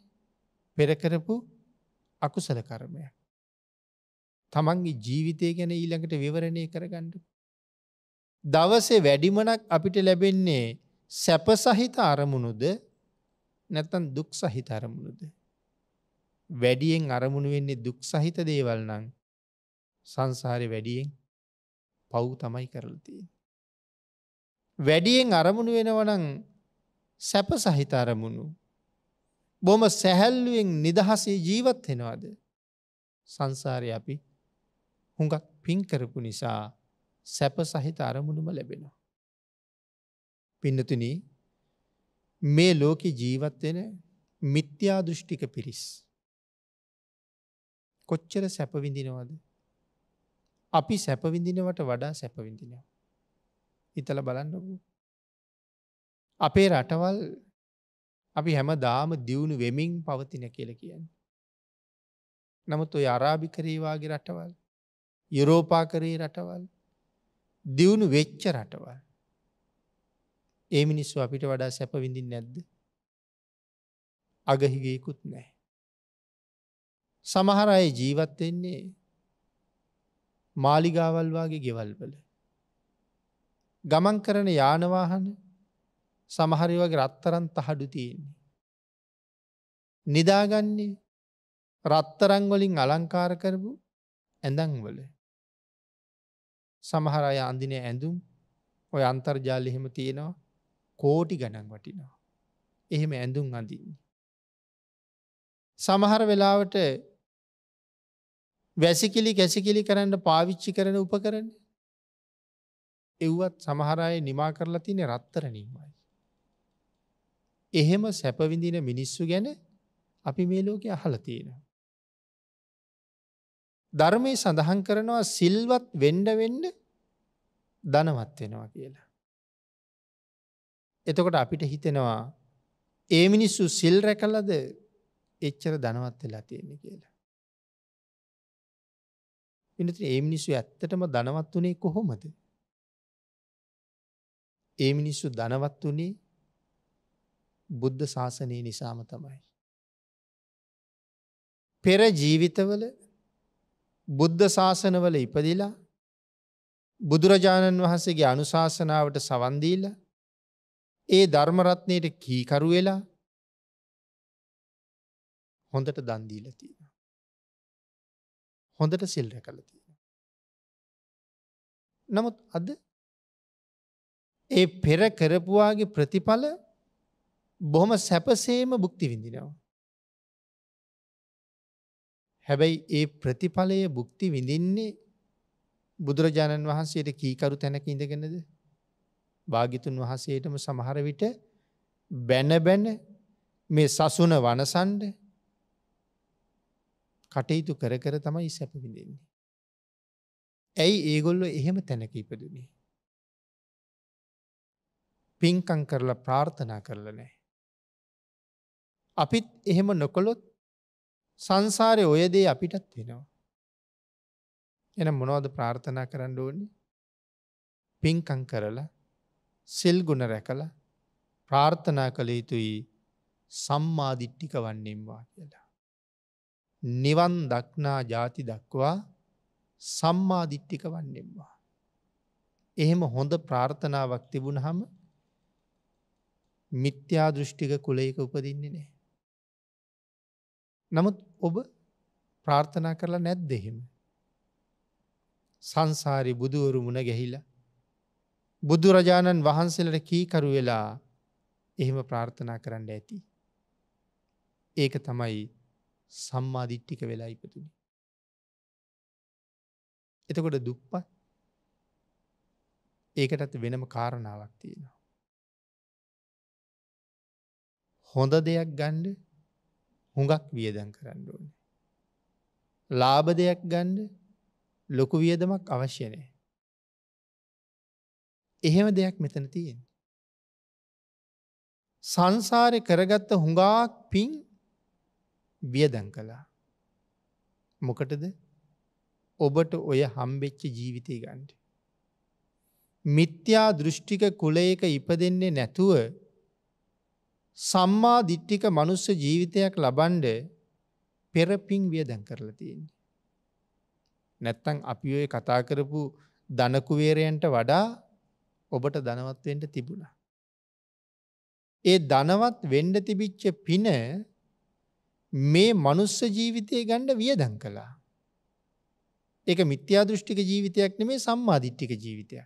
පෙරකරපු අකුසල කර්මයක්. තමන්ගේ ජීවිතය ගැන ඊළඟට විවරණය කරගඩ. දවසේ වැඩිමනක් අපිට ලැබෙන්නේ සැප සහිත අරමුණුද නැත්තන් දුක් සහිත අරමුණුද. වැඩියෙන් අරමුණු වෙන්නේ දුක් සහිත දේවල් නම් සංසාරය වැඩියෙන් පව් තමයි කරලතිය. වැඩියෙන් අරමුණු වෙනවනං සැප සහිත අරමුණු. බොම සැහැල්ලුවෙන් නිදහසේ ජීවත් වෙනවාද. සංසාරය අපි හුඟක් පින්කරපු නිසා සැප සහිත අරමුණුම ලැබෙනවා. පින්නතුනී මේ ලෝකෙ ජීවත්වෙන මිත්‍යා දෘෂ්ටික පිරිස්. කොච්චර සැපවිඳිනවද. අපි සැපවිඳිනවට වඩා සැපවිඳිනවා. ඉතල බලන්නකු. අපේ රටවල් අපි හැම දාම දියුණු වෙමින් පවතින කියල කියන්න. නමුත් ඔය අරාභිකරේවාගේ රටවල් යුරෝපාකරයේ රටවල් දියුණු වෙච්ච රටවල්. ඒ මිනිස්සු අපිට වඩා සැපවිඳින් නැද්ද. අගහිගේකුත් නෑ. සමහර අය ජීවත් වෙන්නේ මාලිගාවල් වගේ ගෙවල් වල. ගමන් කරන යානවාහන සමහරි වගේ රත්තරන් තහඩු තියෙන්නේ. නිදාගන්නේ රත්තරංගොලින් අලංකාර කරපු ඇඳංවල. සමහර අය අඳින ඇඳුම් ඔය අන්තර්ජාල එහෙම තියෙනවා කෝටි ගණන් වටිනවා. එහෙම ඇඳුම් අඳින්නේ. සමහර වෙලාවට වැසිකිලි කැසිකිලි කරන්න පාවිච්චි කරන උපකරන. එව්වත් සමහරය නිමා කරලා තින රත්තරනීමයි. එහෙම සැපවිඳින මිනිස්සු ගැන අපි මේ ලෝකෙ අහල තියෙන. ධර්මය සඳහන් කරනවා සිල්වත් වෙන්ඩ වෙන්ඩ දනවත් වෙනවා කියලා. එතකොට අපිට හිතෙනවා ඒ මිනිස්සු සිල් රැකලද එච්චර දනවත් වෙලා තියෙන කියලා. පිනට ඒ මිනිස්සු ඇත්තටම දනවත් වනේ කොහොමද. ඒ මිනිස්සු දනවත් වනේ බුද්ධ ශාසනයේ නිසාම තමයි. පෙර ජීවිතවල බුද්ධ ශාසනවල ඉපදිලා බුදුරජාණන් වහන්සේගේ අනුශාසනාවට සවන්දීල ඒ ධර්මරත්නයට කීකරුවෙලා හොඳට දන්දීලතිය. හොඳට සිල් රැකලා තියෙනවා. නමුත් අද ඒ පෙර කරපුවාගේ ප්‍රතිඵල බොහොම සැපසේම බුක්ති විඳිනවා. හැබැයි ඒ ප්‍රතිඵලය බුක්ති විඳින්නේ බුදුරජාණන් වහන්සේට කීකරු තැනක ඉඳගෙනද භාගිතුන් වහන්සේටම සමහර විට බැනබැන මේ සසුන වනසන්ඩ කටයුතු කර කර තමයි සැප විඳෙන්නේ. ඇයි ඒගොල්ලො එහෙම තැනක ඉපදුනේ. පින්කං කරලා ප්‍රාර්ථනා කරල නෑ. අපිත් එහෙම නොකොළොත් සංසාරය ඔයදේ අපිටත් වෙනවා. එන මොනවද ප්‍රාර්ථනා කරන්න ඕනි පින්කං කරලා සිල් ගුණ රැකල ප්‍රාර්ථනා කළ යුතුයි සම්මාධිට්ටික වන්නේම්වා කියලා. නිවන් දක්නා ජාති දක්වා සම්මාධිට්ටික වන්නෙම්වා. එහෙම හොඳ ප්‍රාර්ථනාවක් තිබුණ හම මිත්‍යා දෘෂ්ටික කුලයක උපදින්නේ නෑ. නමුත් ඔබ ප්‍රාර්ථනා කරලා නැත් දෙහෙම. සංසාරි බුදුවරු මුණ ගැහිලා. බුදුරජාණන් වහන්සේලට කීකරු වෙලා එහෙම ප්‍රාර්ථනා කරන්න ඇති. ඒක තමයි සම්මාධිට්ටික වෙලා ඉපතුනි. එතකොට දුප්පත් ඒකටත් වෙනම කාරණාවක් තියෙනවා. හොඳ දෙයක් ගණ්ඩ හුඟක් වියදන් කරන්න ඕන. ලාබ දෙයක් ගණ්ඩ ලොකු වියදමක් අවශ්‍යනය. එහෙම දෙයක් මෙතන තියෙන්. සංසාරය කරගත්ත හුඟාක් පින් වියදන් කළා. මොකටද ඔබට ඔය හම්බෙච්ච ජීවිතය ගණ්ඩ. මිත්‍යා දෘෂ්ටික කුලයක ඉපදෙන්නේ නැතුව සම්මා දිට්ටික මනුස්ස ජීවිතයක් ලබන්ඩ පෙරපින් වියදැන් කරලා තියෙන්නේ. නැත්තං අපි ඔය කතා කරපු දනකුවේරයන්ට වඩා ඔබට දනවත්වෙන්ට තිබුණා. ඒ දනවත් වෙන්ඩ තිබිච්ච පින මේ මනුස්ස ජීවිතය ගණ්ඩ වියදන් කළා. ඒක මිත්‍යා දෘෂ්ටික ජීවිතයක් නෙමේ සම්මාධිට්ටික ජීවිතය.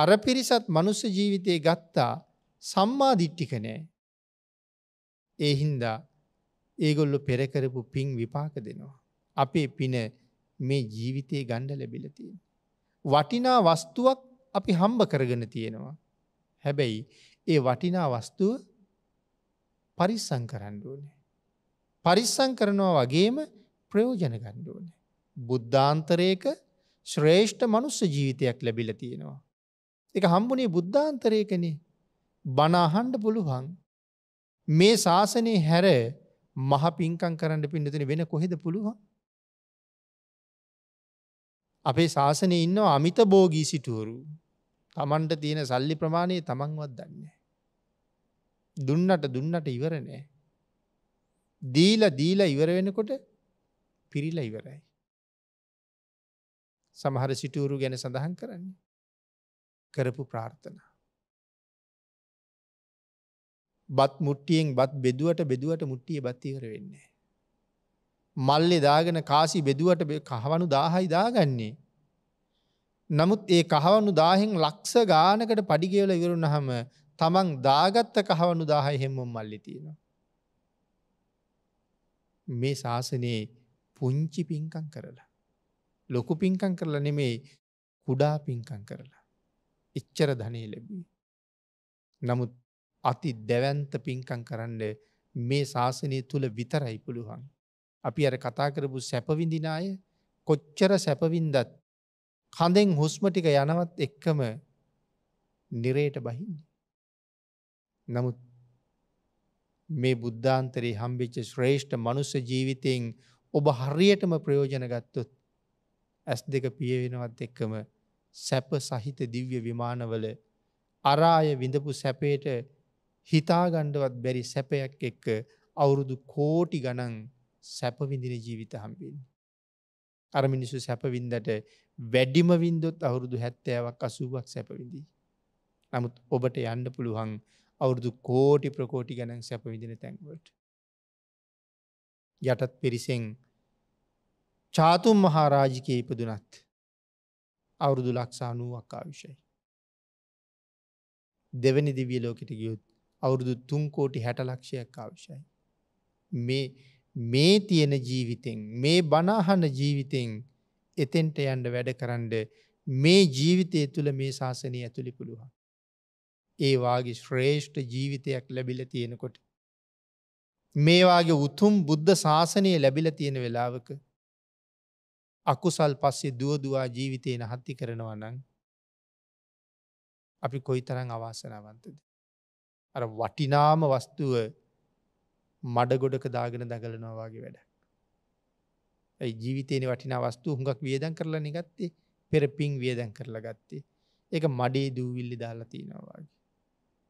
අර පිරිසත් මනුස්ස ජීවිතය ගත්තා සම්මාධිට්ටිකනෑ. ඒ හින්දා ඒගොල්ලො පෙරකරපු පින් විපාක දෙනවා. අපේ පින මේ ජීවිතයේ ගණ්ඩ ලැබිලතින්. වටිනා වස්තුවක් අපි හම්බ කරගෙන තියෙනවා. හැබැයි ඒ වටිනා වස්තුව පරිස්සං කරන්න ඕනේ. පරිස්සං කරනවා වගේම ප්‍රයෝජන ගන්න ඕනේ. බුද්ධාන්තරයක ශ්‍රේෂ්ඨ මනුස්ස ජීවිතයක් ලැබිල තියෙනවා. එක හම්බුනේ බුද්ධාන්තරයකනේ බනාහන්ඩ පුළුවන්. මේ ශාසනය හැර මහ පින්කං කරන්න පින්නතින වෙන කොහෙද පුළුවන්. අපේ ශාසනය ඉන්නවා අමිත බෝගී සිටුවරු තමන්ට තියෙන සල්ලි ප්‍රමාණය තමන්වත් දන්නේ. දුන්නට දුන්නට ඉවර නෑ. දීල දීල ඉවරවෙනකොට පිරිල ඉවරයි. සමහර සිටුවරු ගැන සඳහන් කරන්නේ. කරපු ප්‍රාර්ථනා. බත් මුට්ටියෙන් බත් බෙදුවට බෙදුවට මුට්ටිය බත්තිවර වෙන්නේ. මල්ලෙ දාගෙන කාසි බෙදුවට කහවනු දාහයි දාගන්නේ. නමුත් ඒ කහවනු දාහෙන් ලක්ෂ ගානකට පඩිගෙවල ඉවරුණහම තමන් දාගත්ත කහවනු දාහයි හෙම්මම් මල්ලි තියෙනවා. මේ ශාසනයේ පුංචි පින්කං කරලා. ලොකු පින්කං කරලා නෙමේ කුඩා පින්කං කරලා. එච්චර ධනය ලැබී. නමුත් අති දැවන්ත පින්කං කරන්න මේ ශාසනය තුළ විතරයි පුළුවන්. අපි අර කතා කරපු සැපවිඳිනාය කොච්චර සැපවින්දත් කඳෙන් හුස්මටික යනවත් එක්කම නිරේට බහින්නේ. නමුත් මේ බුද්ධාන්තරයේ හම්බිච්ච ශ්‍රේෂ්ඨ මනුස්ස ජීවිතයෙන් ඔබ හරියටම ප්‍රයෝජන ගත්තොත් ඇස් දෙක පියවෙනවත් එක්කම සැප සහිත දිව්‍ය විමානවල අරාය විඳපු සැපේට හිතාගණ්ඩවත් බැරි සැපයක් එක්ක අවුරුදු කෝටි ගණන් සැපවිඳින ජීවිත හම්බෙන්. අර මිනිසු සැපවින්දට වැඩිම වින්දොත් අවුරුදු හැත්තෑවක් අසුවක් සැපවිඳී. නමුත් ඔබට යන්න පුළුවන් අවුරුදු කෝටි ප්‍රකෝටි ගණන් සැප විදින තැන්වට. යටත් පිරිසෙන් චාතුම් මහාරාජිකය ඉපදුනත් අවුරුදු ලක්ෂානූ අක්කාවිෂයි. දෙවැනි දිවිය ලෝකට ගියුත් අවුරුදු තුන්කෝටි හැට ලක්ෂයක් ආවිෂයි. මේ මේ තියෙන ජීවිතෙන් මේ බනාහන ජීවිතෙන් එතෙන්ට යන්ඩ වැඩ කරන්ඩ මේ ජීවිතය තුළ මේ ශාසනය ඇතුළි පුළුවන්. ඒවාගේ ශ්‍රේෂ්ඨ ජීවිතයක් ලැබිල තියෙනකොට. මේවාගේ උතුම් බුද්ධ ශාසනය ලැබිල තියෙන වෙලාවක අකුසල් පස්සේ දුවදවා ජීවිතය නහත්ති කරනවා නං අපි කොයි තරං අවාසනාවන්තද. අර වටිනාම වස්තුව මඩගොඩක දාගෙන දගලනවාගේ වැඩ. ඇයි ජීවිතයන වටිනා වස්තු හුඟක් වියදන් කරලා නිගත්තේ පෙරපින් වියදැන් කරලා ගත්තේ. ඒක මඩේ දූවිල්ලි දාලා තියෙනවාගේ.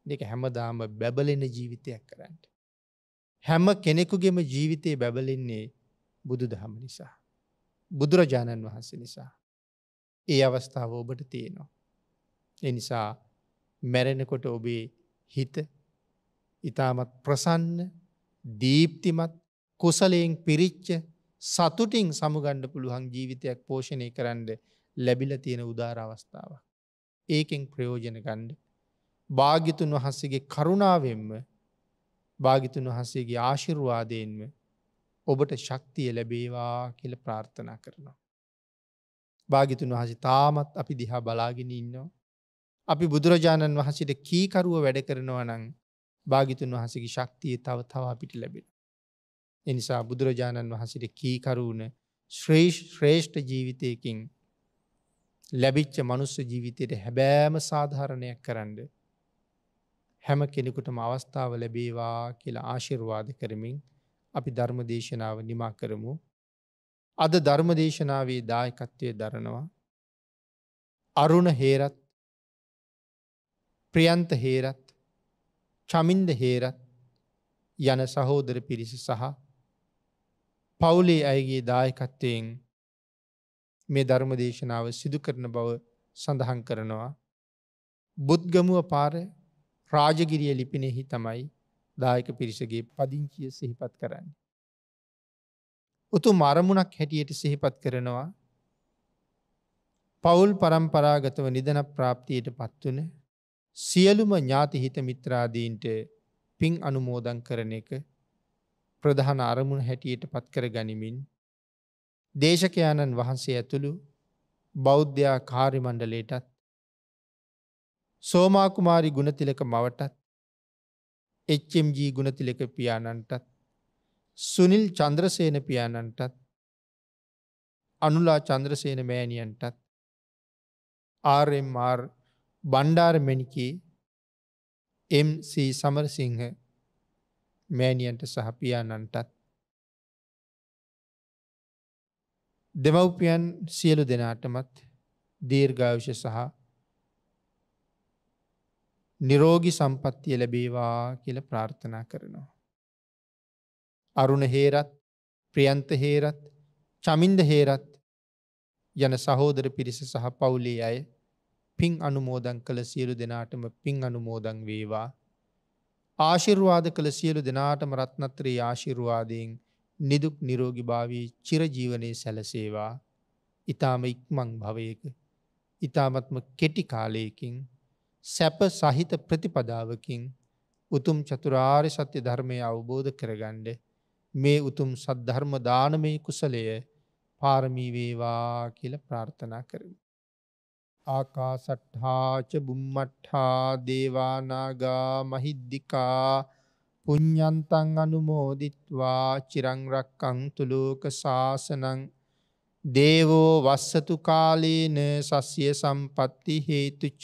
දෙක හැමදාම බැබලෙන ජීවිතයක් කරන්න. හැම කෙනෙකුගේම ජීවිතයේ බැබලෙන්නේ බුදු දහම නිසා. බුදුරජාණන් වහන්සේ නිසා. ඒ අවස්ථාව ඔබට තියෙනවා. එනිසා මැරෙනකොට ඔබේ හිත ඉතාමත් ප්‍රසන්න දීප්තිමත් කුසලයෙන් පිරිච්ච සතුටින් සමුගණ්ඩ පුළුවන් ජීවිතයක් පෝෂණය කරන්න ලැබිල තියෙන උදාර අවස්ථාව. ඒකෙන් ප්‍රයෝජන ගණ්ඩ භාගිතුන් වහන්සේගේ කරුණාවෙන්ම භාගිතුන් වහන්සේගේ ආශිරුවාදයෙන්ම ඔබට ශක්තිය ලැබේවා කියල ප්‍රාර්ථනා කරනවා. භාගිතුන් වහසේ තාමත් අපි දිහා බලාගෙන ඉන්නවා. අපි බුදුරජාණන් වහසට කීකරුව වැඩ කරනව නං භාගිතුන් වහසගේ ශක්තිය තව තවා පිටි ලැබෙන. එනිසා බුදුරජාණන් වහසට කීකරුණ ශ්‍රේෂ්ඨ ජීවිතයකින් ලැබිච්ච මනුස්ස ජීවිතයට හැබෑම සාධාරණයක් කරන්න හැම කෙනෙකුටම අවස්ථාව ලැබේවා කියලා ආශිර්වාද කරමින් අපි ධර්මදේශනාව නිමා කරමු. අද ධර්මදේශනාවේ දායකත්වය දරනවා. අරුණ හේරත් ප්‍රියන්ත හේරත් චමින්ද හේරත් යන සහෝදර පිරිස සහ පවුලේ අයගේ දායකත්වයෙන් මේ ධර්මදේශනාව සිදු කරන බව සඳහන් කරනවා. බුද්ගමුව පාර රාජගිරිය ලිපිනෙහි තමයි දායක පිරිසගේ පදිංචිය සිහිපත් කරන්න. උතු මරමුණක් හැටියට සිහිපත් කරනවා පවුල් පරම්පරාගතව නිදන ප්‍රාප්තියට පත්වන සියලුම ඥාතිහිත මිත්‍රාදීන්ට පින් අනුමෝදන් කරන එක ප්‍රධාන අරමුණ හැටියට පත්කර ගනිමින් දේශකයාණන් වහන්සේ ඇතුළු බෞද්ධයා කාරිමණ්ඩලේටත් සෝමාකුමාරි ගුණතිලක මවටත් එච්චMG ගුණතිලක පියාණන්ටත් සුනිල් චන්ද්‍රසේන පියාණන්ටත් අනුලා චන්ද්‍රසේන මෑණියන්ටත් ආරම්R බණ්ඩාර්මණිකී MC සමරසිංහ මෑණියන්ට සහ පියාණන්ටත් දෙමව්පියන් සියලු දෙනාටමත් දීර්ඝායුෂ සහ නිරෝගි සම්පත්තිය ලැබේවා කියල ප්‍රාර්ථනා කරනවා. අරුණ හේරත් ප්‍රියන්ත හේරත් චමින්ද හේරත් යන සහෝදර පිරිස සහ පවුලේ අය පින් අනුමෝදං කළ සියලු දෙනාටම පින් අනුමෝදං වේවා. ආශිර්වාද කළ සියලු දෙනාටම රත්නත්‍රයේ ආශිරුවාදයෙන් නිදුක් නිරෝගි භාවී චිරජීවනය සැලසේවා ඉතාම ඉක්මං භවයක ඉතාමත්ම කෙටි කාලයකින් සැප සහිත ප්‍රතිපදාවකින් උතුම් චතුරාර් සත්‍ය ධර්මය අවබෝධ කරගණ්ඩ මේ උතුම් සද්ධර්ම දානමය කුසලය පාරමීවේවා කියල ප්‍රාර්ථනා කරමු. ආකා සට්හාච බුම්මට්හා දේවානාගා මහිද්දිකා පුං්ඥන්තන් අනුමෝදිත්වා චිරංරක්කං තුළෝක ශාසනං දේවෝ වස්සතු කාලීන සස්ය සම්පත්ති හේතුච